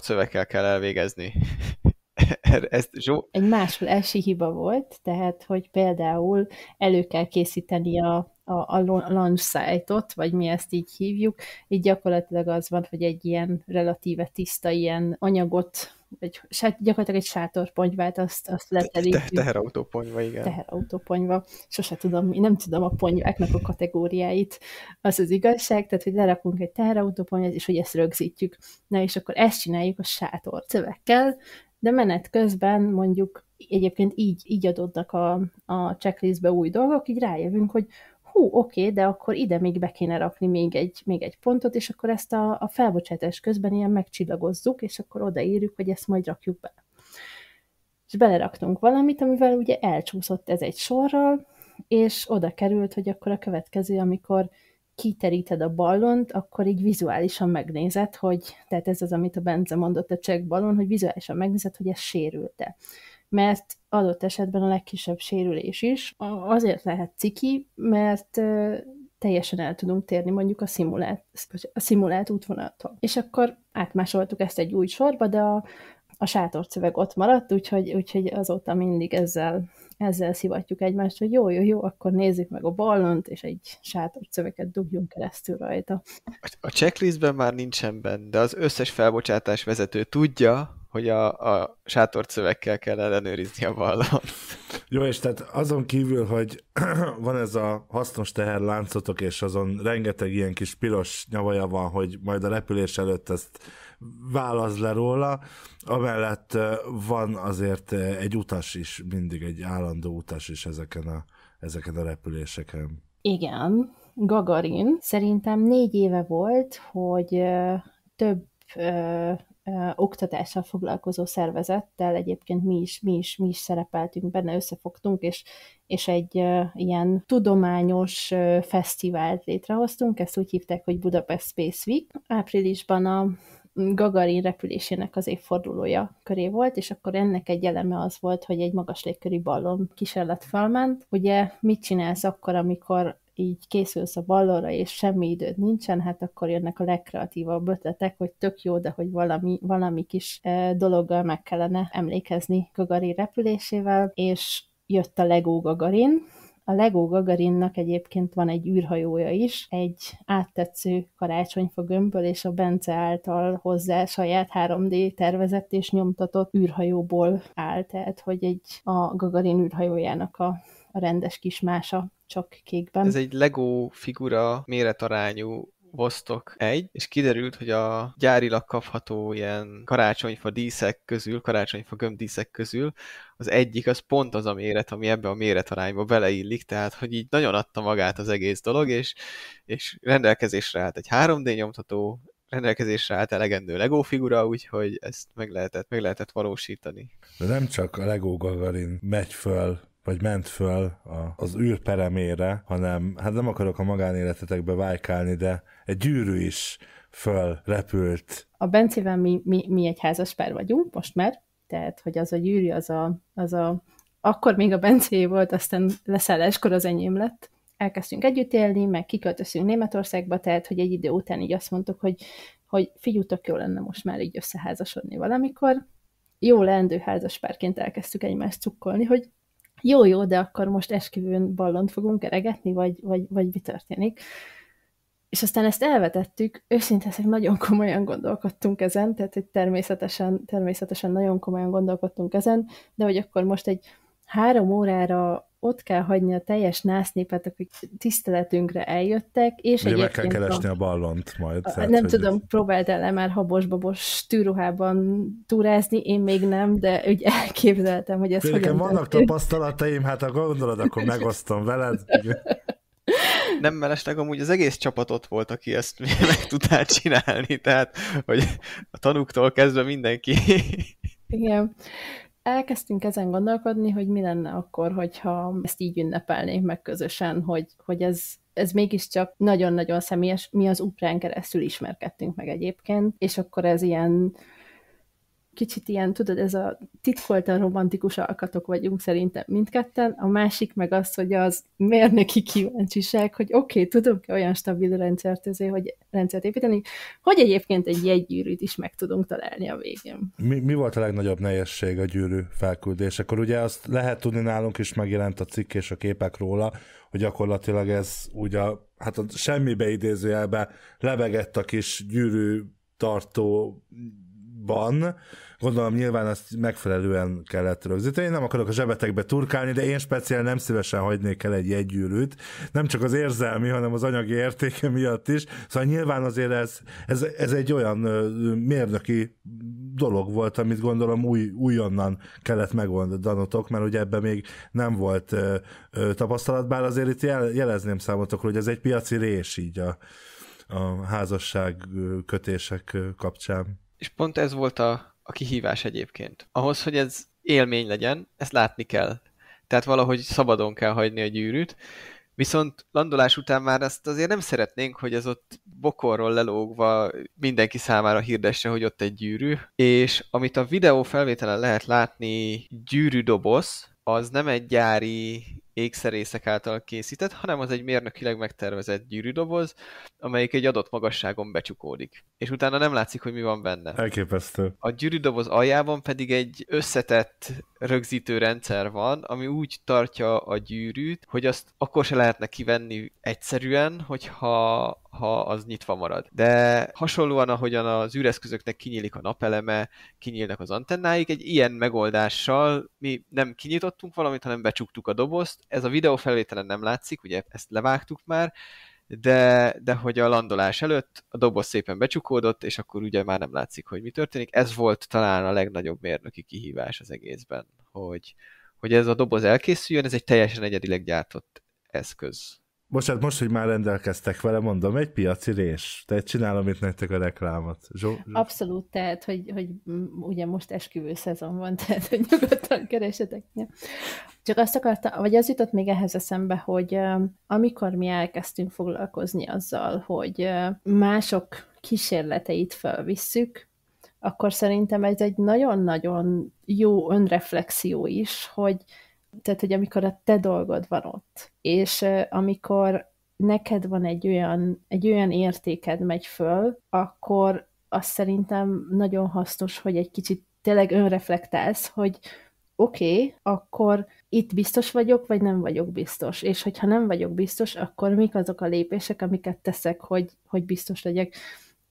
szövekkel kell elvégezni. *laughs* *laughs* ezt jó.
Egy első hiba volt, tehát, hogy például elő kell készíteni a a, a launch site-ot, vagy mi ezt így hívjuk, így gyakorlatilag az van, hogy egy ilyen relatíve tiszta ilyen anyagot, vagy gyakorlatilag egy sátorponyvát, azt, azt leterítjük. Te,
teherautóponyva, igen.
Teherautóponyva. Sose tudom, én nem tudom a ponyváknak a kategóriáit. Az az igazság, tehát, hogy lerakunk egy teherautóponyvát, és hogy ezt rögzítjük. Na, és akkor ezt csináljuk a sátor szövekkel, de menet közben mondjuk egyébként így, így adottak a, a checklistbe új dolgok, így rájövünk, hogy hú, oké, okay, de akkor ide még be kéne rakni még egy, még egy pontot, és akkor ezt a, a felbocsátás közben ilyen megcsillagozzuk, és akkor odaírjuk, hogy ezt majd rakjuk be. És beleraktunk valamit, amivel ugye elcsúszott ez egy sorral, és oda került, hogy akkor a következő, amikor kiteríted a ballont, akkor így vizuálisan megnézed, hogy, tehát ez az, amit a Bence mondott a csekk ballon, hogy vizuálisan megnézed, hogy ez sérült-e. Mert adott esetben a legkisebb sérülés is azért lehet ciki, mert teljesen el tudunk térni mondjuk a szimulált, a szimulált útvonaltól. És akkor átmásoltuk ezt egy új sorba, de a, a sátorcöveg ott maradt, úgyhogy, úgyhogy azóta mindig ezzel ezzel szivatjuk egymást, hogy jó, jó, jó, akkor nézzük meg a ballont, és egy sátor szöveget dugjunk keresztül rajta.
A checklistben már nincsen benne, de az összes felbocsátás vezető tudja, hogy a, a sátor szövekkel kell ellenőrizni a ballont.
Jó, és tehát azon kívül, hogy *clears throat* van ez a hasznos teherláncotok, és azon rengeteg ilyen kis piros nyavaja van, hogy majd a repülés előtt ezt válasz le róla, amellett van azért egy utas is, mindig egy állandó utas is ezeken a, ezeken a repüléseken.
Igen, Gagarin szerintem négy éve volt, hogy több ö, ö, oktatással foglalkozó szervezettel egyébként mi is, mi is, mi is szerepeltünk benne, összefogtunk, és, és egy ö, ilyen tudományos ö, fesztivált létrehoztunk, ezt úgy hívták, hogy Budapest Space Week. Áprilisban a Gagarin repülésének az évfordulója köré volt, és akkor ennek egy eleme az volt, hogy egy magas légkörű ballon kísérlet felment. Ugye mit csinálsz akkor, amikor így készülsz a ballonra, és semmi időd nincsen, hát akkor jönnek a legkreatívabb ötletek, hogy tök jó, de hogy valami, valami kis e, dologgal meg kellene emlékezni Gagarin repülésével, és jött a Lego Gagarin, a Lego Gagarinnak egyébként van egy űrhajója is, egy áttetsző karácsonyfa gömbből és a Bence által hozzá saját 3D tervezett és nyomtatott űrhajóból áll, tehát hogy egy a Gagarin űrhajójának a, a rendes kismása csak kékben. Ez egy
Lego figura méretarányú Vostok 1, és kiderült, hogy a gyárilag kapható ilyen karácsonyfa díszek közül, karácsonyfa gömbdíszek közül, az egyik az pont az a méret, ami ebbe a méretarányba beleillik, tehát hogy így nagyon adta magát az egész dolog, és, és rendelkezésre állt egy 3D nyomtató, rendelkezésre állt elegendő LEGO figura, úgyhogy ezt meg lehetett, meg lehetett valósítani.
De nem csak a LEGO Gagarin megy föl vagy ment föl a, az űrperemére, hanem hát nem akarok a magánéletetekbe vájkálni, de egy gyűrű is fölrepült.
A Bencivel mi, mi, mi egy házas pár vagyunk, most már, tehát, hogy az a gyűrű, az a, az a akkor még a Bencé volt, aztán leszálláskor az enyém lett. Elkezdtünk együtt élni, meg kiköltöztünk Németországba, tehát, hogy egy idő után így azt mondtuk, hogy, hogy figyútok, jó lenne most már így összeházasodni valamikor. Jó leendő házaspárként elkezdtük egymást cukkolni, hogy jó, jó, de akkor most esküvőn ballant fogunk eregetni, vagy, vagy, vagy mi történik. És aztán ezt elvetettük, őszintén nagyon komolyan gondolkodtunk ezen, tehát hogy természetesen, természetesen nagyon komolyan gondolkodtunk ezen, de hogy akkor most egy három órára ott kell hagyni a teljes násznépet, akik tiszteletünkre eljöttek, és Ugye meg kell keresni a,
ballont majd. A, nem tudom, tudom,
próbáld el már habos-babos tűruhában túrázni, én még nem, de úgy elképzeltem, hogy ez hogyan vannak
tapasztalataim, hát ha gondolod, akkor megosztom veled. nem mellesleg amúgy az egész
csapat ott volt, aki ezt *laughs* meg tudtál csinálni, tehát hogy a tanúktól kezdve mindenki.
Igen elkezdtünk ezen gondolkodni, hogy mi lenne akkor, hogyha ezt így ünnepelnénk meg közösen, hogy, hogy ez, ez mégiscsak nagyon-nagyon személyes. Mi az Uprán keresztül ismerkedtünk meg egyébként, és akkor ez ilyen kicsit ilyen, tudod, ez a titkoltan romantikus alkatok vagyunk szerintem mindketten, a másik meg az, hogy az mérnöki kíváncsiság, hogy oké, okay, tudunk olyan stabil rendszert, azért, hogy rendszert építeni, hogy egyébként egy jegygyűrűt is meg tudunk találni a végén.
Mi, mi volt a legnagyobb nehézség a gyűrű akkor Ugye azt lehet tudni nálunk is megjelent a cikk és a képek róla, hogy gyakorlatilag ez ugye, hát a semmibe idézőjelben lebegett a kis gyűrű tartó ban, gondolom nyilván azt megfelelően kellett rögzíteni. Én nem akarok a zsebetekbe turkálni, de én speciál nem szívesen hagynék el egy jegygyűrűt, nem csak az érzelmi, hanem az anyagi értéke miatt is. Szóval nyilván azért ez, ez, ez egy olyan mérnöki dolog volt, amit gondolom új, újonnan kellett megoldanotok, mert ugye ebben még nem volt ö, ö, tapasztalat, bár azért itt jel, jelezném számotokra, hogy ez egy piaci rés így a, a házasság kötések kapcsán.
És pont ez volt a, a kihívás egyébként. Ahhoz, hogy ez élmény legyen, ezt látni kell. Tehát valahogy szabadon kell hagyni a gyűrűt. Viszont landolás után már ezt azért nem szeretnénk, hogy ez ott bokorról lelógva mindenki számára hirdesse, hogy ott egy gyűrű. És amit a videó felvételen lehet látni, gyűrű doboz, az nem egy gyári ékszerészek által készített, hanem az egy mérnökileg megtervezett gyűrűdoboz, amelyik egy adott magasságon becsukódik. És utána nem látszik, hogy mi van benne. Elképesztő. A gyűrűdoboz aljában pedig egy összetett rögzítő rendszer van, ami úgy tartja a gyűrűt, hogy azt akkor se lehetne kivenni egyszerűen, hogyha ha az nyitva marad. De hasonlóan, ahogyan az űreszközöknek kinyílik a napeleme, kinyílnak az antennáik, egy ilyen megoldással mi nem kinyitottunk valamit, hanem becsuktuk a dobozt. Ez a videó felvételen nem látszik, ugye ezt levágtuk már, de, de hogy a landolás előtt a doboz szépen becsukódott, és akkor ugye már nem látszik, hogy mi történik. Ez volt talán a legnagyobb mérnöki kihívás az egészben, hogy, hogy ez a doboz elkészüljön, ez egy teljesen egyedileg gyártott eszköz
most, hát most, hogy már rendelkeztek vele, mondom, egy piaci rés. Tehát csinálom itt nektek a reklámot. Zsó, zsó.
Abszolút, tehát, hogy, hogy mm, ugye most esküvő szezon van, *laughs* tehát, hogy nyugodtan keresetek. Nem? Csak azt akartam, vagy az jutott még ehhez eszembe, hogy amikor mi elkezdtünk foglalkozni azzal, hogy mások kísérleteit felvisszük, akkor szerintem ez egy nagyon-nagyon jó önreflexió is, hogy tehát, hogy amikor a te dolgod van ott, és amikor neked van egy olyan, egy olyan értéked megy föl, akkor azt szerintem nagyon hasznos, hogy egy kicsit tényleg önreflektálsz, hogy oké, okay, akkor itt biztos vagyok, vagy nem vagyok biztos. És hogyha nem vagyok biztos, akkor mik azok a lépések, amiket teszek, hogy, hogy biztos legyek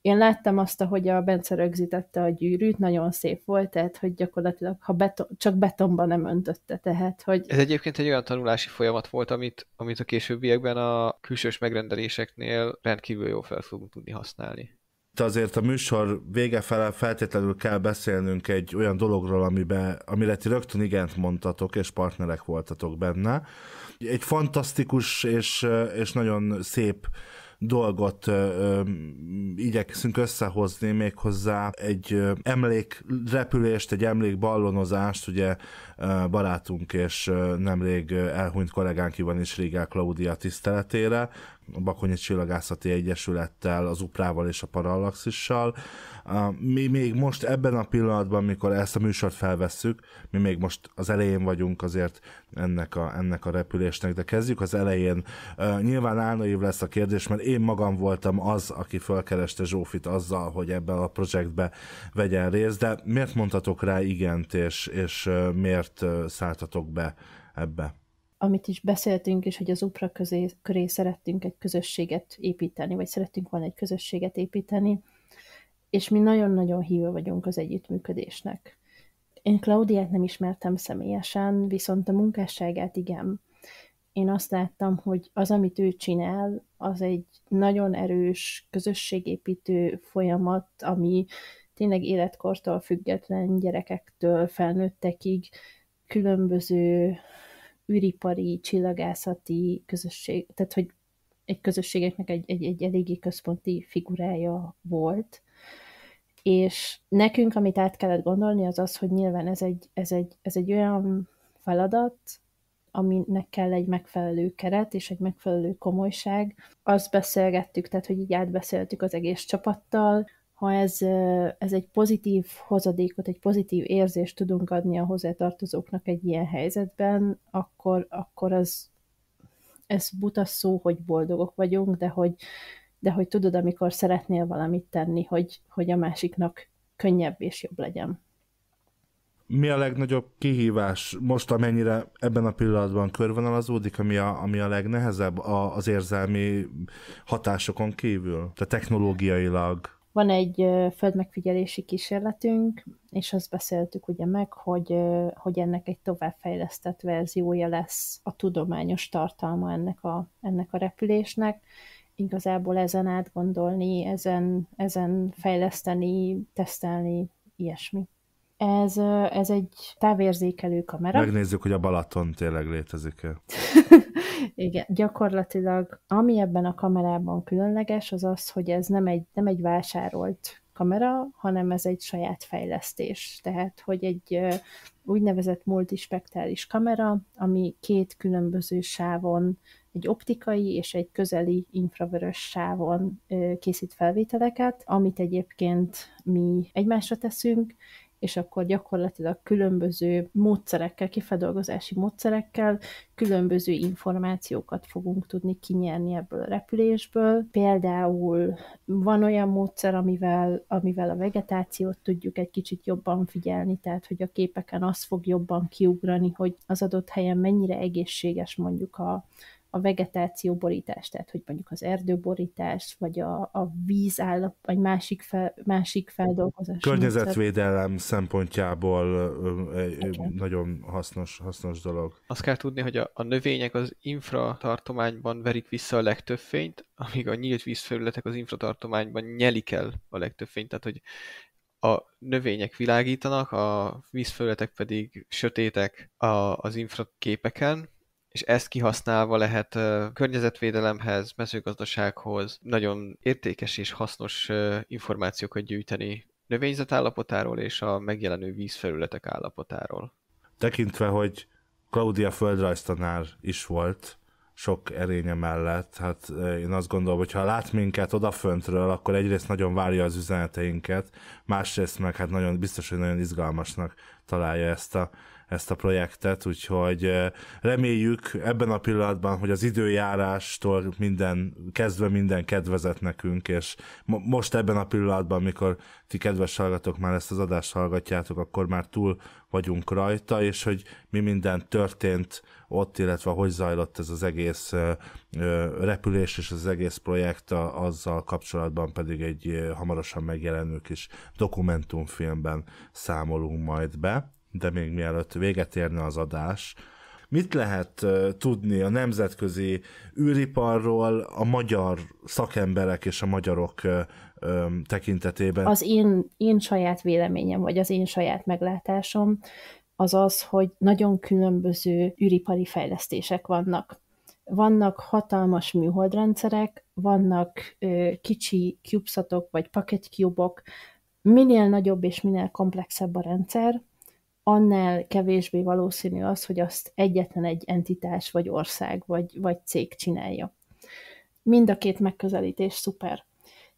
én láttam azt, hogy a Bence rögzítette a gyűrűt, nagyon szép volt, tehát, hogy gyakorlatilag ha beton, csak betonba nem öntötte, tehát, hogy... Ez
egyébként egy olyan tanulási folyamat volt, amit, amit a későbbiekben a külsős megrendeléseknél
rendkívül jól fel fogunk tudni használni. De azért a műsor vége fele feltétlenül kell beszélnünk egy olyan dologról, amiben, amire ti rögtön igent mondtatok, és partnerek voltatok benne. Egy fantasztikus és, és nagyon szép dolgot ö, igyekszünk összehozni méghozzá egy emlékrepülést, egy emlékballonozást, ugye barátunk és nemrég elhunyt kollégánk van is Régá Klaudia tiszteletére, a Bakonyi Csillagászati Egyesülettel, az Uprával és a Parallaxissal, mi még most ebben a pillanatban, mikor ezt a műsort felvesszük, mi még most az elején vagyunk azért ennek a, ennek a repülésnek, de kezdjük az elején. Nyilván álnaív lesz a kérdés, mert én magam voltam az, aki felkereste Zsófit azzal, hogy ebben a projektbe vegyen részt, de miért mondtatok rá igent, és, és miért szálltatok be ebbe?
amit is beszéltünk, és hogy az UPRA közé, köré szerettünk egy közösséget építeni, vagy szerettünk volna egy közösséget építeni, és mi nagyon-nagyon hívő vagyunk az együttműködésnek. Én Klaudiát nem ismertem személyesen, viszont a munkásságát igen. Én azt láttam, hogy az, amit ő csinál, az egy nagyon erős közösségépítő folyamat, ami tényleg életkortól független gyerekektől felnőttekig különböző űripari, csillagászati közösség, tehát hogy egy közösségeknek egy, egy, egy eléggé központi figurája volt, és nekünk, amit át kellett gondolni, az az, hogy nyilván ez egy, ez egy, ez egy olyan feladat, aminek kell egy megfelelő keret és egy megfelelő komolyság. Azt beszélgettük, tehát hogy így átbeszéltük az egész csapattal, ha ez, ez egy pozitív hozadékot, egy pozitív érzést tudunk adni a hozzátartozóknak egy ilyen helyzetben, akkor, akkor az, ez buta szó, hogy boldogok vagyunk, de hogy de hogy tudod, amikor szeretnél valamit tenni, hogy, hogy a másiknak könnyebb és jobb legyen.
Mi a legnagyobb kihívás most, amennyire ebben a pillanatban körvonalazódik, ami a, ami a legnehezebb a, az érzelmi hatásokon kívül, tehát technológiailag?
Van egy földmegfigyelési kísérletünk, és azt beszéltük ugye meg, hogy, hogy ennek egy továbbfejlesztett verziója lesz a tudományos tartalma ennek a, ennek a repülésnek, igazából ezen átgondolni, ezen, ezen fejleszteni, tesztelni, ilyesmi. Ez, ez egy távérzékelő kamera.
Megnézzük, hogy a Balaton tényleg létezik-e.
*laughs* Igen, gyakorlatilag ami ebben a kamerában különleges, az az, hogy ez nem egy, nem egy vásárolt kamera, hanem ez egy saját fejlesztés. Tehát, hogy egy úgynevezett multispektrális kamera, ami két különböző sávon egy optikai és egy közeli infravörös sávon készít felvételeket, amit egyébként mi egymásra teszünk, és akkor gyakorlatilag különböző módszerekkel, kifedolgozási módszerekkel különböző információkat fogunk tudni kinyerni ebből a repülésből. Például van olyan módszer, amivel, amivel a vegetációt tudjuk egy kicsit jobban figyelni, tehát hogy a képeken az fog jobban kiugrani, hogy az adott helyen mennyire egészséges mondjuk a, a vegetáció borítás, tehát hogy mondjuk az erdőborítás, vagy a, a vízállap, vagy másik, fel, másik feldolgozás. Környezetvédelem
műszer. szempontjából egy okay. nagyon hasznos, hasznos dolog. Azt kell tudni, hogy
a, a növények az infratartományban verik vissza a legtöbb fényt, amíg a nyílt vízfelületek az infratartományban nyelik el a legtöbb fényt, tehát hogy a növények világítanak, a vízfelületek pedig sötétek a, az infraképeken, és ezt kihasználva lehet környezetvédelemhez, mezőgazdasághoz nagyon értékes és hasznos információkat gyűjteni növényzet állapotáról és a
megjelenő vízfelületek állapotáról. Tekintve, hogy Claudia földrajztanár is volt sok erénye mellett, hát én azt gondolom, hogy ha lát minket odaföntről, akkor egyrészt nagyon várja az üzeneteinket, másrészt meg hát nagyon biztos, hogy nagyon izgalmasnak találja ezt a ezt a projektet, úgyhogy eh, reméljük ebben a pillanatban, hogy az időjárástól minden, kezdve minden kedvezet nekünk, és mo- most ebben a pillanatban, mikor ti kedves hallgatók már ezt az adást hallgatjátok, akkor már túl vagyunk rajta, és hogy mi minden történt ott, illetve hogy zajlott ez az egész eh, eh, repülés és az egész projekt, azzal kapcsolatban pedig egy hamarosan megjelenő kis dokumentumfilmben számolunk majd be de még mielőtt véget érne az adás, mit lehet tudni a nemzetközi űriparról a magyar szakemberek és a magyarok tekintetében? Az
én, én saját véleményem, vagy az én saját meglátásom az az, hogy nagyon különböző űripari fejlesztések vannak. Vannak hatalmas műholdrendszerek, vannak ö, kicsi kubszatok vagy paketkubok, minél nagyobb és minél komplexebb a rendszer, annál kevésbé valószínű az, hogy azt egyetlen egy entitás, vagy ország, vagy, vagy cég csinálja. Mind a két megközelítés szuper.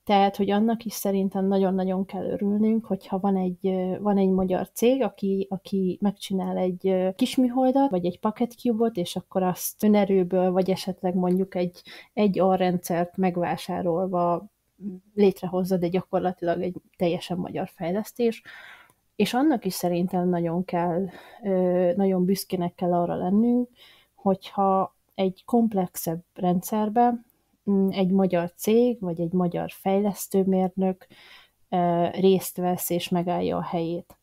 Tehát, hogy annak is szerintem nagyon-nagyon kell örülnünk, hogyha van egy, van egy magyar cég, aki, aki megcsinál egy kis műholdat, vagy egy Pocket Cube-ot, és akkor azt önerőből, vagy esetleg mondjuk egy, egy arrendszert megvásárolva létrehozza, de gyakorlatilag egy teljesen magyar fejlesztés, és annak is szerintem nagyon kell, nagyon büszkének kell arra lennünk, hogyha egy komplexebb rendszerbe mm, egy magyar cég, vagy egy magyar fejlesztőmérnök részt vesz és megállja a helyét.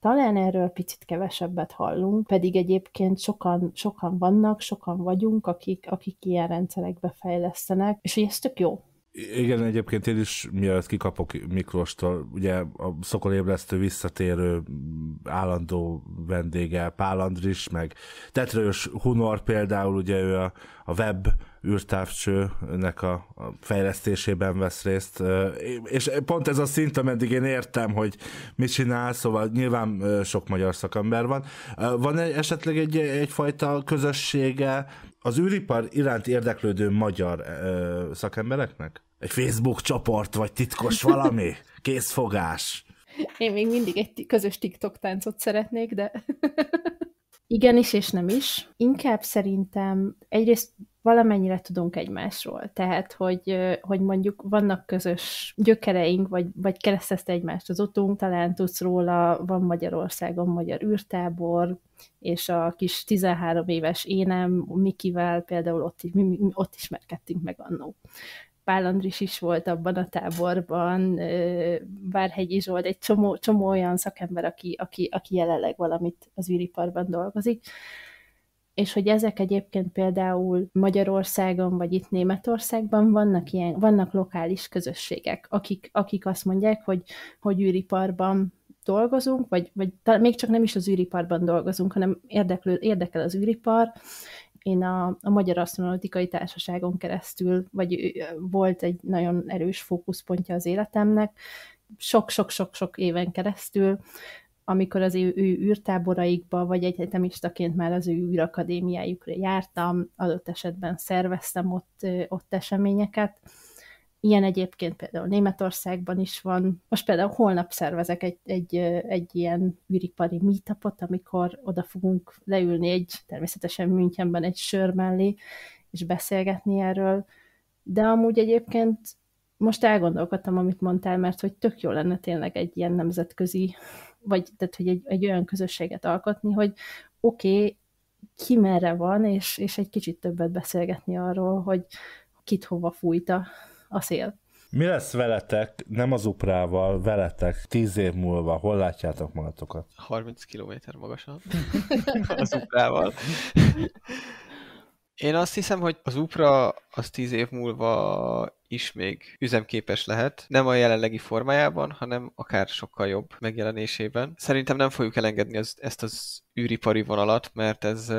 Talán erről picit kevesebbet hallunk, pedig egyébként sokan, sokan vannak, sokan vagyunk, akik, akik ilyen rendszerekbe fejlesztenek, és hogy ez tök jó.
Igen, egyébként én is, mielőtt kikapok Miklóstól, ugye a szokolébresztő visszatérő állandó vendége Pál Andris, meg Tetrős Hunor például, ugye ő a, a web űrtávcsőnek a, a fejlesztésében vesz részt, és pont ez a szint, ameddig én értem, hogy mit csinál, szóval nyilván sok magyar szakember van. Van esetleg egy, egyfajta közössége az űripar iránt érdeklődő magyar ö, szakembereknek? Egy Facebook csoport, vagy titkos valami? *laughs* Készfogás?
Én még mindig egy közös TikTok táncot szeretnék, de... Igenis és nem is. Inkább szerintem egyrészt valamennyire tudunk egymásról. Tehát, hogy, hogy mondjuk vannak közös gyökereink, vagy, vagy keresztezte egymást az utunk, talán tudsz róla, van Magyarországon magyar űrtábor, és a kis 13 éves énem, Mikivel például ott, mi, mi, ott ismerkedtünk meg annó. Pál Andris is volt abban a táborban, Várhegyi Zsolt, egy csomó, csomó olyan szakember, aki, aki, aki jelenleg valamit az űriparban dolgozik és hogy ezek egyébként például Magyarországon, vagy itt Németországban vannak ilyen, vannak lokális közösségek, akik, akik azt mondják, hogy, hogy űriparban dolgozunk, vagy, vagy még csak nem is az űriparban dolgozunk, hanem érdeklő, érdekel az űripar, én a, a Magyar Asztronautikai Társaságon keresztül, vagy volt egy nagyon erős fókuszpontja az életemnek, sok-sok-sok-sok éven keresztül amikor az ő, ő űrtáboraikba, vagy egyetemistaként már az ő űrakadémiájukra jártam, adott esetben szerveztem ott, ott eseményeket. Ilyen egyébként például Németországban is van. Most például holnap szervezek egy, egy, egy ilyen űripari meetupot, amikor oda fogunk leülni egy, természetesen Münchenben egy sör mellé, és beszélgetni erről. De amúgy egyébként most elgondolkodtam, amit mondtál, mert hogy tök jó lenne tényleg egy ilyen nemzetközi vagy tehát, hogy egy, egy olyan közösséget alkotni, hogy oké, okay, ki merre van, és, és egy kicsit többet beszélgetni arról, hogy kit hova fújta a, a szél.
Mi lesz veletek, nem az uprával, veletek tíz év múlva? Hol látjátok magatokat?
30 kilométer magasan. *laughs* az uprával. *laughs* Én azt hiszem, hogy az Upra az tíz év múlva is még üzemképes lehet. Nem a jelenlegi formájában, hanem akár sokkal jobb megjelenésében. Szerintem nem fogjuk elengedni az, ezt az űripari vonalat, mert ez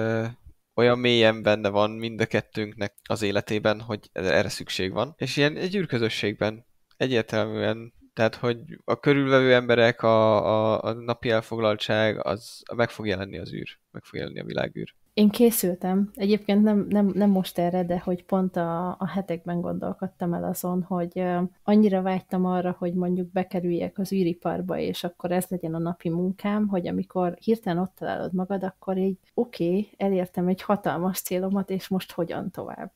olyan mélyen benne van mind a kettőnknek az életében, hogy erre szükség van. És ilyen egy űrközösségben egyértelműen tehát, hogy a körülvevő emberek, a, a, a napi elfoglaltság, az meg fog jelenni az űr, meg fog jelenni a világűr.
Én készültem. Egyébként nem, nem, nem most erre, de hogy pont a, a hetekben gondolkodtam el azon, hogy annyira vágytam arra, hogy mondjuk bekerüljek az űriparba, és akkor ez legyen a napi munkám, hogy amikor hirtelen ott találod magad, akkor így oké, okay, elértem egy hatalmas célomat, és most hogyan tovább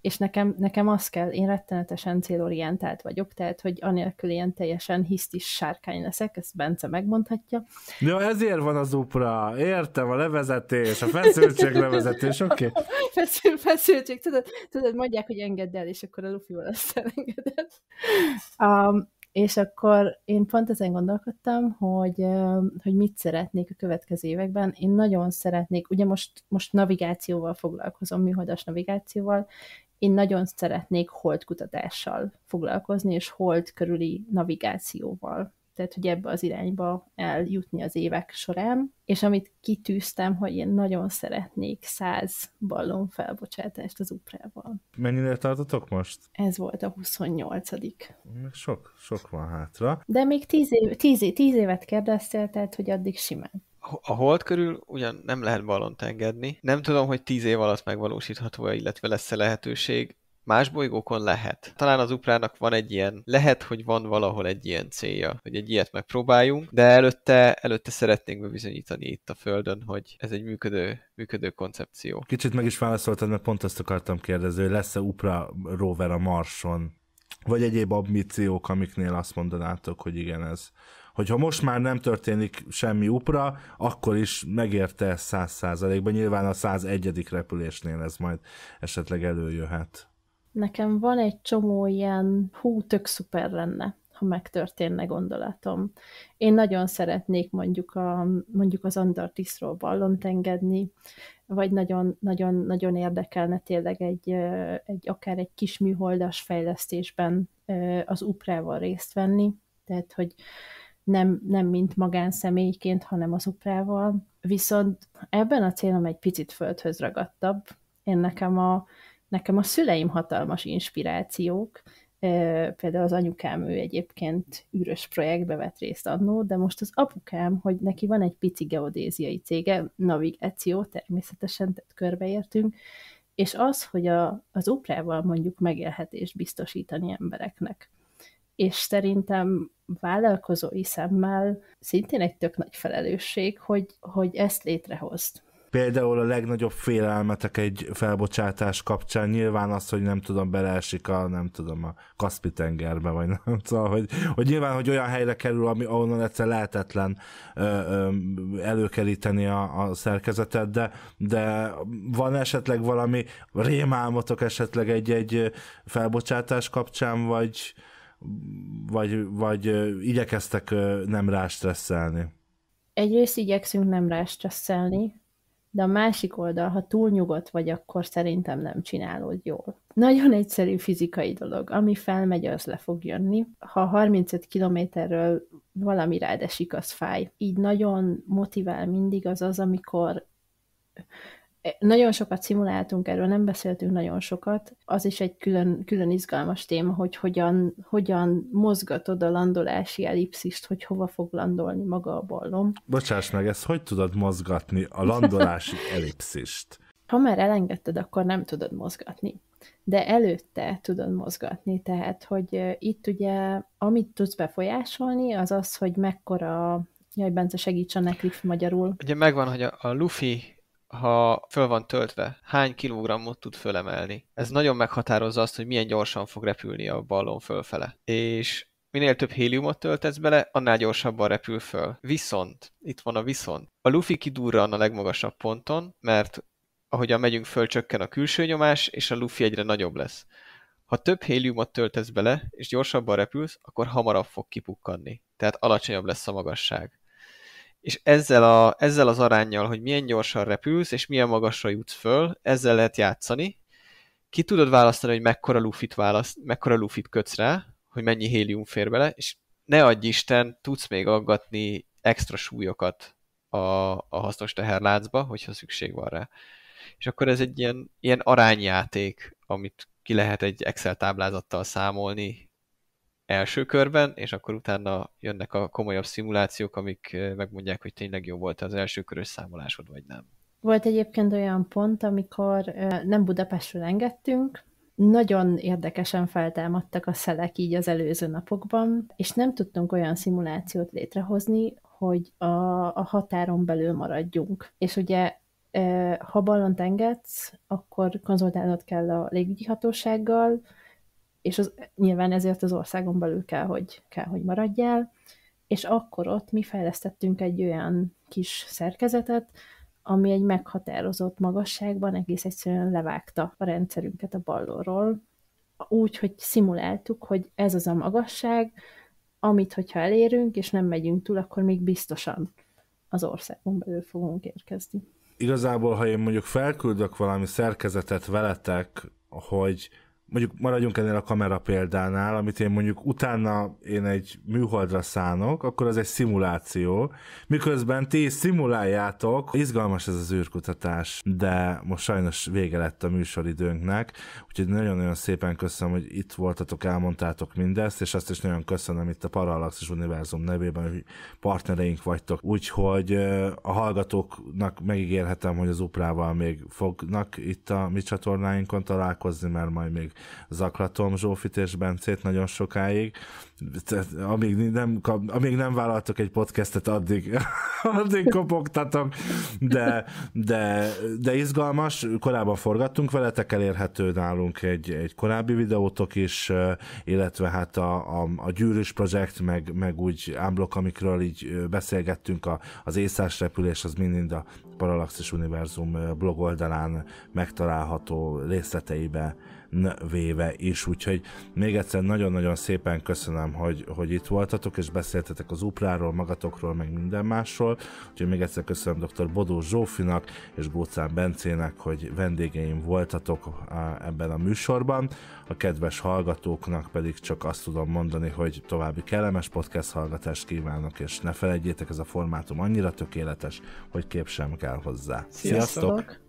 és nekem, nekem az kell, én rettenetesen célorientált vagyok, tehát, hogy anélkül ilyen teljesen hisztis sárkány leszek, ezt Bence megmondhatja.
jó ezért van az upra, értem, a levezetés, a feszültség levezetés, oké. Okay.
*laughs* Feszül, feszültség, tudod, tudod, mondják, hogy engedd el, és akkor a lufival azt elengedett. Um, és akkor én pont ezen gondolkodtam, hogy, um, hogy mit szeretnék a következő években. Én nagyon szeretnék, ugye most, most navigációval foglalkozom, műholdas navigációval, én nagyon szeretnék holdkutatással foglalkozni, és hold körüli navigációval. Tehát, hogy ebbe az irányba eljutni az évek során. És amit kitűztem, hogy én nagyon szeretnék száz ballon felbocsátást az uprával.
Mennyire tartotok most?
Ez volt a 28
Sok, sok van hátra.
De még 10, év, év, tíz évet kérdeztél, tehát, hogy addig simán
a hold körül ugyan nem lehet balont engedni. Nem tudom, hogy tíz év alatt megvalósítható-e, illetve lesz-e lehetőség. Más bolygókon lehet. Talán az Uprának van egy ilyen, lehet, hogy van valahol egy ilyen célja, hogy egy ilyet megpróbáljunk, de előtte, előtte szeretnénk bebizonyítani itt a Földön, hogy ez egy működő, működő koncepció. Kicsit
meg is válaszoltad, mert pont ezt akartam kérdezni, hogy lesz-e Upra rover a Marson, vagy egyéb ambíciók, amiknél azt mondanátok, hogy igen, ez hogy ha most már nem történik semmi upra, akkor is megérte száz százalékban. Nyilván a 101. repülésnél ez majd esetleg előjöhet.
Nekem van egy csomó ilyen, hú, tök szuper lenne, ha megtörténne gondolatom. Én nagyon szeretnék mondjuk, a, mondjuk az Antarktiszról ballont engedni, vagy nagyon, nagyon, nagyon érdekelne tényleg egy, egy akár egy kis műholdas fejlesztésben az uprával részt venni. Tehát, hogy nem, nem mint magánszemélyként, hanem az uprával. Viszont ebben a célom egy picit földhöz ragadtabb. Én nekem a, nekem a szüleim hatalmas inspirációk, például az anyukám, ő egyébként űrös projektbe vett részt annó, de most az apukám, hogy neki van egy pici geodéziai cége, navigáció természetesen, tehát körbeértünk, és az, hogy a, az uprával mondjuk megélhetést biztosítani embereknek és szerintem vállalkozói szemmel szintén egy tök nagy felelősség, hogy, hogy ezt létrehozd.
Például a legnagyobb félelmetek egy felbocsátás kapcsán nyilván az, hogy nem tudom, beleesik a, nem tudom, a Kaspi tengerbe, vagy nem tudom, hogy, hogy nyilván, hogy olyan helyre kerül, ami, ahonnan egyszer lehetetlen ö, ö, előkeríteni a, a szerkezetet, de, de van esetleg valami rémálmotok esetleg egy-egy felbocsátás kapcsán, vagy, vagy, vagy igyekeztek nem rá stresszelni?
Egyrészt igyekszünk nem rá stresszelni, de a másik oldal, ha túl nyugodt vagy, akkor szerintem nem csinálod jól. Nagyon egyszerű fizikai dolog, ami felmegy, az le fog jönni. Ha 35 kilométerről valami rád esik, az fáj. Így nagyon motivál mindig az az, amikor nagyon sokat szimuláltunk, erről nem beszéltünk nagyon sokat. Az is egy külön, külön izgalmas téma, hogy hogyan, hogyan mozgatod a landolási elipszist, hogy hova fog landolni maga a ballon.
Bocsáss meg, ezt hogy tudod mozgatni a landolási *laughs* elipszist?
ha már elengedted, akkor nem tudod mozgatni. De előtte tudod mozgatni, tehát, hogy itt ugye, amit tudsz befolyásolni, az az, hogy mekkora Jaj, Bence, segítsen nekik magyarul.
Ugye megvan, hogy a, a Luffy ha föl van töltve, hány kilogrammot tud fölemelni. Ez nagyon meghatározza azt, hogy milyen gyorsan fog repülni a ballon fölfele. És minél több héliumot töltesz bele, annál gyorsabban repül föl. Viszont, itt van a viszont, a lufi kidurran a legmagasabb ponton, mert ahogyan megyünk föl, csökken a külső nyomás, és a lufi egyre nagyobb lesz. Ha több héliumot töltesz bele, és gyorsabban repülsz, akkor hamarabb fog kipukkanni, tehát alacsonyabb lesz a magasság és ezzel, a, ezzel az arányjal, hogy milyen gyorsan repülsz, és milyen magasra jutsz föl, ezzel lehet játszani. Ki tudod választani, hogy mekkora lufit, választ, mekkora lufit kötsz rá, hogy mennyi hélium fér bele, és ne adj Isten, tudsz még aggatni extra súlyokat a, a hasznos teherláncba, hogyha szükség van rá. És akkor ez egy ilyen, ilyen arányjáték, amit ki lehet egy Excel táblázattal számolni, első körben, és akkor utána jönnek a komolyabb szimulációk, amik eh, megmondják, hogy tényleg jó volt az első körös számolásod, vagy nem.
Volt egyébként olyan pont, amikor eh, nem Budapestről engedtünk, nagyon érdekesen feltámadtak a szelek így az előző napokban, és nem tudtunk olyan szimulációt létrehozni, hogy a, a határon belül maradjunk. És ugye eh, ha ballont engedsz, akkor konzultálnod kell a légügyi hatósággal, és az, nyilván ezért az országon belül kell hogy, kell, hogy maradjál, és akkor ott mi fejlesztettünk egy olyan kis szerkezetet, ami egy meghatározott magasságban egész egyszerűen levágta a rendszerünket a ballóról, úgy, hogy szimuláltuk, hogy ez az a magasság, amit, hogyha elérünk, és nem megyünk túl, akkor még biztosan az országon belül fogunk érkezni.
Igazából, ha én mondjuk felküldök valami szerkezetet veletek, hogy mondjuk maradjunk ennél a kamera példánál, amit én mondjuk utána én egy műholdra szánok, akkor az egy szimuláció, miközben ti szimuláljátok, izgalmas ez az űrkutatás, de most sajnos vége lett a műsoridőnknek, úgyhogy nagyon-nagyon szépen köszönöm, hogy itt voltatok, elmondtátok mindezt, és azt is nagyon köszönöm itt a Parallaxis Univerzum nevében, hogy partnereink vagytok, úgyhogy a hallgatóknak megígérhetem, hogy az Uprával még fognak itt a mi csatornáinkon találkozni, mert majd még zaklatom Zsófit és Bencét nagyon sokáig. Tehát, amíg nem, amíg nem vállaltok egy podcastet, addig, *laughs* addig kopogtatok, de, de, de izgalmas, korábban forgattunk veletek, elérhető nálunk egy, egy korábbi videótok is, illetve hát a, a, a gyűrűs projekt, meg, meg úgy ámblok, amikről így beszélgettünk, a, az észás repülés, az mind a Parallaxis Univerzum blog oldalán megtalálható részleteibe véve is, úgyhogy még egyszer nagyon-nagyon szépen köszönöm, hogy, hogy itt voltatok, és beszéltetek az Upráról, magatokról, meg minden másról, úgyhogy még egyszer köszönöm dr. Bodó Zsófinak és Gócán Bencének, hogy vendégeim voltatok ebben a műsorban, a kedves hallgatóknak pedig csak azt tudom mondani, hogy további kellemes podcast hallgatást kívánok, és ne felejtjétek, ez a formátum annyira tökéletes, hogy kép sem kell hozzá. Sziasztok! Sziasztok!